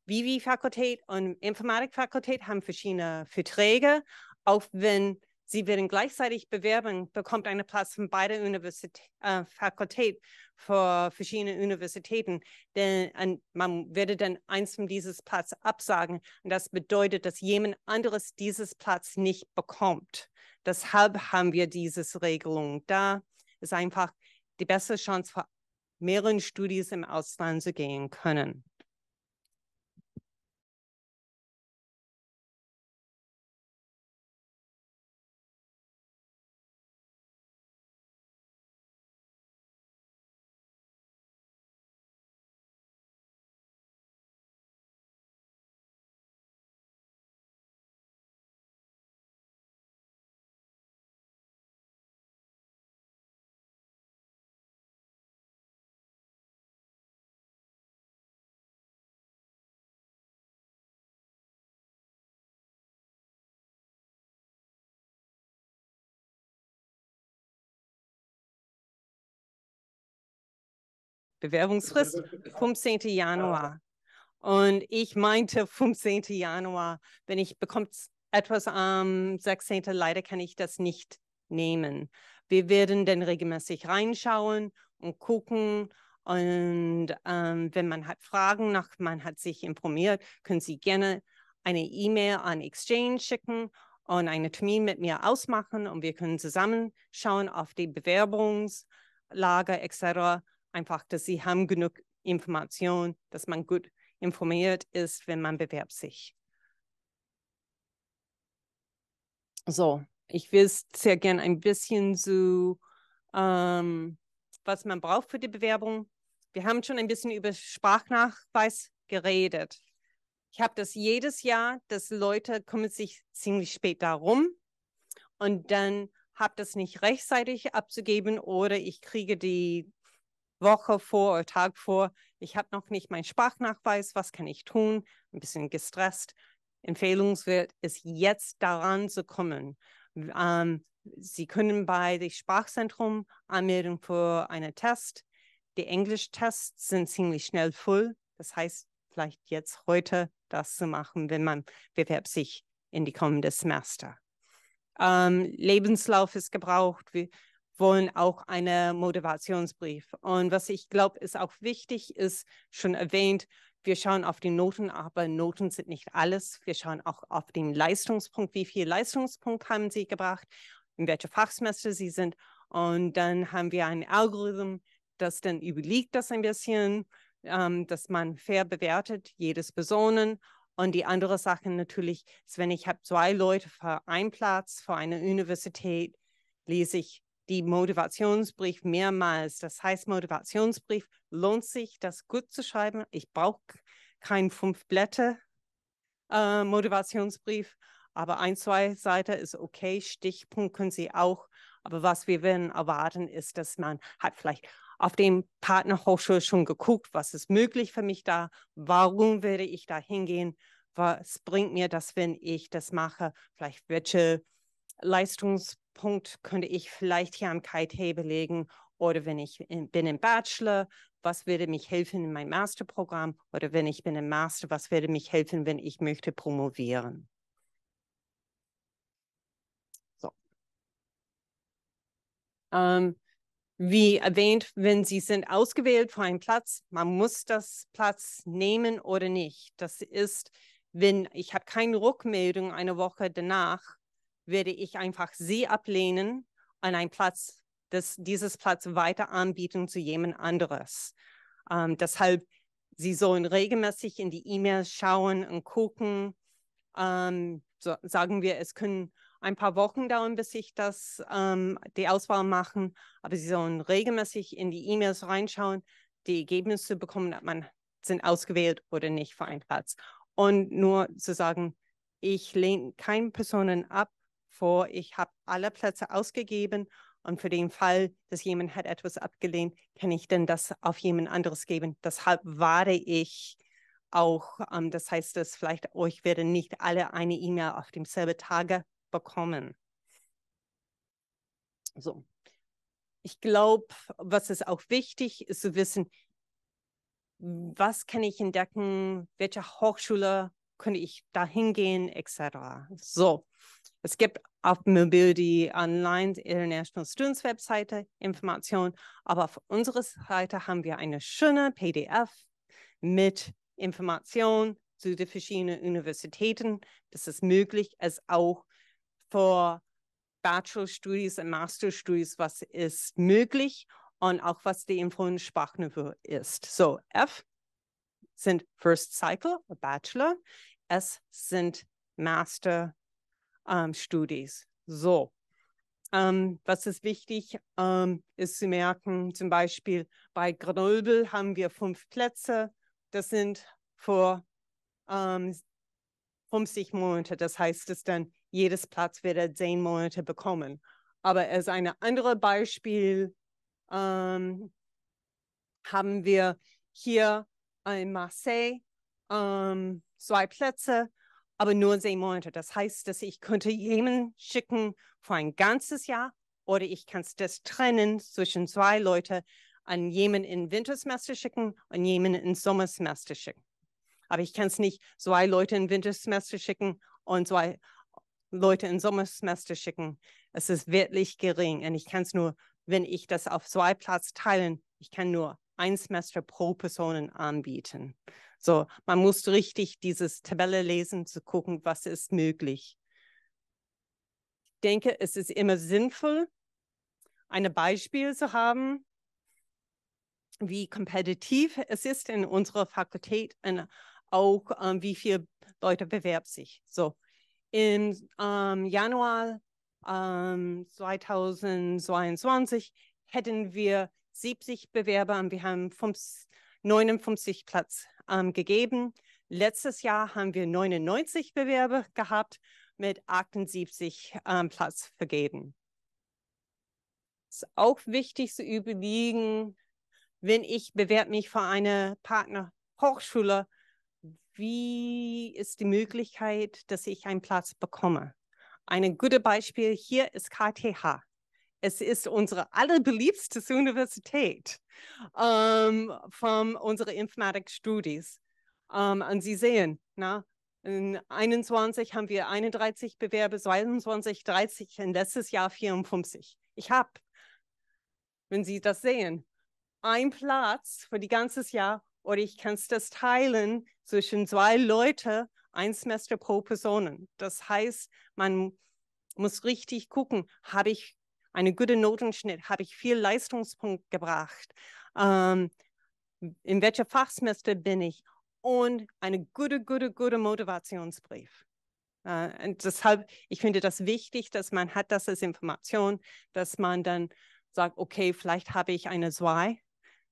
[SPEAKER 1] Vivi-Fakultät und Informatik-Fakultät haben verschiedene Verträge, auch wenn Sie werden gleichzeitig bewerben, bekommt einen Platz von beider Universität, äh, Fakultät für verschiedene Universitäten. Denn man würde dann eins von dieses Platz absagen. Und das bedeutet, dass jemand anderes dieses Platz nicht bekommt. Deshalb haben wir diese Regelung da. Es Ist einfach die beste Chance für mehreren Studis im Ausland zu gehen können. Bewerbungsfrist 15. Januar. Und ich meinte 15. Januar, wenn ich bekomme etwas am 16. leider kann ich das nicht nehmen. Wir werden dann regelmäßig reinschauen und gucken. Und ähm, wenn man hat Fragen nach, man hat sich informiert, können Sie gerne eine E-Mail an Exchange schicken und einen Termin mit mir ausmachen und wir können zusammen schauen auf die Bewerbungslage etc einfach, dass sie haben genug Information, dass man gut informiert ist, wenn man bewerbt sich. So, ich will sehr gerne ein bisschen so, ähm, was man braucht für die Bewerbung. Wir haben schon ein bisschen über Sprachnachweis geredet. Ich habe das jedes Jahr, dass Leute kommen sich ziemlich spät darum und dann habe das nicht rechtzeitig abzugeben oder ich kriege die Woche vor oder Tag vor, ich habe noch nicht meinen Sprachnachweis, was kann ich tun? Ein bisschen gestresst. Empfehlungswert ist jetzt daran zu kommen. Ähm, Sie können bei dem Sprachzentrum anmelden für einen Test. Die Englisch-Tests sind ziemlich schnell voll. Das heißt, vielleicht jetzt heute das zu machen, wenn man bewerbt sich in die kommende Semester. Ähm, Lebenslauf ist gebraucht. Wie, wollen auch einen Motivationsbrief. Und was ich glaube, ist auch wichtig, ist schon erwähnt, wir schauen auf die Noten, aber Noten sind nicht alles. Wir schauen auch auf den Leistungspunkt, wie viel Leistungspunkt haben sie gebracht, in welcher Fachsemester sie sind. Und dann haben wir einen Algorithmus, das dann überliegt das ein bisschen, ähm, dass man fair bewertet, jedes Personen. Und die andere Sache natürlich ist, wenn ich habe zwei Leute für einen Platz, für eine Universität, lese ich die Motivationsbrief mehrmals. Das heißt, Motivationsbrief lohnt sich, das gut zu schreiben. Ich brauche kein fünf Blätter äh, Motivationsbrief, aber ein, zwei Seiten ist okay. Stichpunkt können Sie auch. Aber was wir werden erwarten, ist, dass man hat vielleicht auf dem Partnerhochschul schon geguckt, was ist möglich für mich da, warum werde ich da hingehen, was bringt mir das, wenn ich das mache, vielleicht welche Leistungspunkt könnte ich vielleicht hier am KIT belegen oder wenn ich in, bin im Bachelor, was würde mich helfen in meinem Masterprogramm oder wenn ich bin im Master, was würde mich helfen, wenn ich möchte promovieren. So. Ähm, wie erwähnt, wenn Sie sind ausgewählt für einen Platz, man muss das Platz nehmen oder nicht. Das ist, wenn ich habe keine Rückmeldung eine Woche danach, würde ich einfach sie ablehnen an einen Platz, das, dieses Platz weiter anbieten zu jemand anderes. Ähm, deshalb, sie sollen regelmäßig in die E-Mails schauen und gucken. Ähm, so, sagen wir, es können ein paar Wochen dauern, bis ich das, ähm, die Auswahl machen, aber sie sollen regelmäßig in die E-Mails reinschauen, die Ergebnisse bekommen, ob man sind ausgewählt oder nicht für einen Platz. Und nur zu sagen, ich lehne keine Personen ab, vor, ich habe alle Plätze ausgegeben und für den Fall, dass jemand hat etwas abgelehnt, kann ich denn das auf jemand anderes geben. Deshalb warte ich auch, ähm, das heißt, dass vielleicht euch werden nicht alle eine E-Mail auf demselben Tage bekommen. So. Ich glaube, was ist auch wichtig, ist zu wissen, was kann ich entdecken, welche Hochschule könnte ich dahin gehen, etc. So, es gibt auf Mobility Online International Students Webseite Informationen, aber auf unserer Seite haben wir eine schöne PDF mit Informationen zu den verschiedenen Universitäten. Das ist möglich, es auch für Bachelorstudies und Masterstudies, was ist möglich und auch was die empfohlene Sprachniveau ist. So, F sind First Cycle, Bachelor, S sind Master, ähm, Studis. So, ähm, was ist wichtig, ähm, ist zu merken, zum Beispiel bei Grenoble haben wir fünf Plätze. Das sind vor ähm, 50 Monate. Das heißt, dass dann jedes Platz wird zehn Monate bekommen. Aber als ein anderes Beispiel ähm, haben wir hier in Marseille ähm, zwei Plätze aber nur sechs Monate. Das heißt, dass ich könnte jemanden schicken für ein ganzes Jahr oder ich kann das trennen zwischen zwei Leute an jemanden im Wintersemester schicken und jemanden im Sommersemester schicken. Aber ich kann es nicht zwei Leute im Wintersemester schicken und zwei Leute im Sommersemester schicken. Es ist wirklich gering und ich kann es nur, wenn ich das auf zwei Platz teilen, ich kann nur ein Semester pro Person anbieten. So, man muss richtig dieses Tabelle lesen, zu gucken, was ist möglich. Ich denke, es ist immer sinnvoll, ein Beispiel zu haben, wie kompetitiv es ist in unserer Fakultät und auch ähm, wie viele Leute bewerben sich. So, im ähm, Januar ähm, 2022 hätten wir 70 Bewerber und wir haben 59 Platz ähm, gegeben. Letztes Jahr haben wir 99 Bewerber gehabt, mit 78 ähm, Platz vergeben. Es ist auch wichtig zu überlegen, wenn ich bewerbe mich für eine Partnerhochschule, wie ist die Möglichkeit, dass ich einen Platz bekomme? Ein gutes Beispiel hier ist KTH. Es ist unsere allerbeliebteste Universität ähm, von unseren Informatikstudies. Ähm, und Sie sehen, na, ne, in 21 haben wir 31 Bewerber, 22, 30 in letztes Jahr 54. Ich habe, wenn Sie das sehen, einen Platz für die ganzes Jahr oder ich kann es das teilen zwischen zwei Leute, ein Semester pro Person. Das heißt, man muss richtig gucken, habe ich einen guten Notenschnitt? Habe ich viel Leistungspunkt gebracht? Ähm, in welcher Fachsemester bin ich? Und eine gute, gute, gute Motivationsbrief. Äh, und deshalb, ich finde das wichtig, dass man hat das als Information, dass man dann sagt, okay, vielleicht habe ich eine 2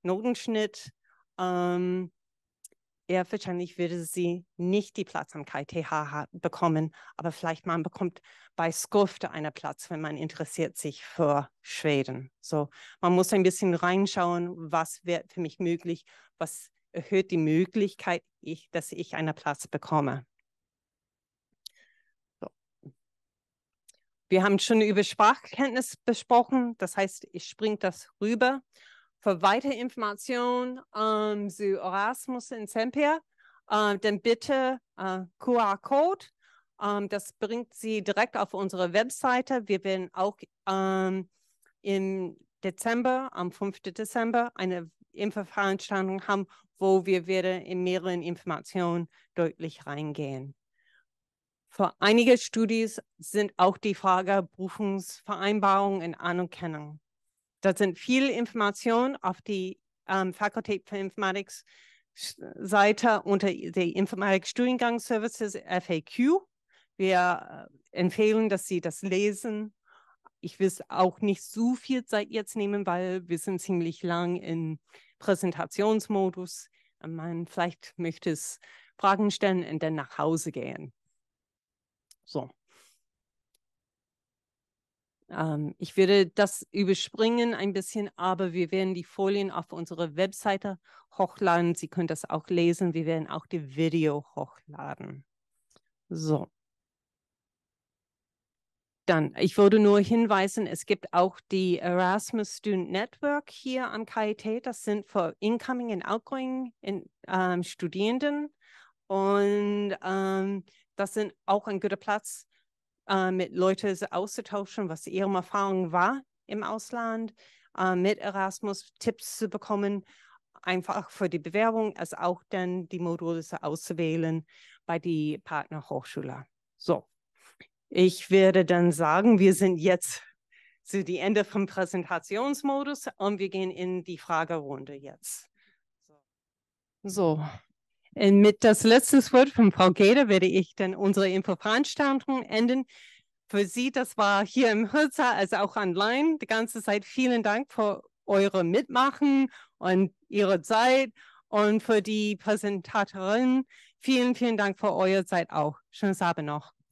[SPEAKER 1] Notenschnitt. Ähm, eher wahrscheinlich würde sie nicht die Platz am KTH bekommen, aber vielleicht man bekommt bei Skufte einen Platz, wenn man interessiert sich für Schweden. So, man muss ein bisschen reinschauen, was wird für mich möglich, was erhöht die Möglichkeit, ich, dass ich einen Platz bekomme. So. Wir haben schon über Sprachkenntnis besprochen, das heißt, ich springe das rüber für weitere Informationen ähm, zu Erasmus in Sempia, äh, dann bitte äh, QR-Code. Ähm, das bringt Sie direkt auf unsere Webseite. Wir werden auch ähm, im Dezember, am 5. Dezember, eine Infoveranstaltung haben, wo wir wieder in mehreren Informationen deutlich reingehen. Für einige Studis sind auch die Frage Berufungsvereinbarung in Anerkennung das sind viel Informationen auf die ähm, Fakultät für Informatik Seite unter der Informatik Studiengang Services FAQ. Wir äh, empfehlen, dass Sie das lesen. Ich will auch nicht so viel Zeit jetzt nehmen, weil wir sind ziemlich lang im Präsentationsmodus. Man vielleicht möchte es Fragen stellen und dann nach Hause gehen. So. Ähm, ich würde das überspringen ein bisschen, aber wir werden die Folien auf unserer Webseite hochladen. Sie können das auch lesen. Wir werden auch die Video hochladen. So. Dann, ich würde nur hinweisen, es gibt auch die Erasmus Student Network hier am KIT. Das sind für incoming und outgoing in, ähm, Studierenden. Und ähm, das sind auch ein guter Platz, äh, mit Leuten auszutauschen, was ihre Erfahrung war im Ausland, äh, mit Erasmus Tipps zu bekommen, einfach für die Bewerbung, als auch dann die Module auszuwählen bei den Partnerhochschulen. So, ich werde dann sagen, wir sind jetzt zu dem Ende vom Präsentationsmodus und wir gehen in die Fragerunde jetzt. So, äh, mit das letzte Wort von Frau Geder werde ich dann unsere Infoveranstaltung enden. Für Sie, das war hier im Hörsaal, also auch online, die ganze Zeit. Vielen Dank für eure Mitmachen und Ihre Zeit und für die Präsentatorin. Vielen, vielen Dank für eure Zeit auch. Schönes Abend noch.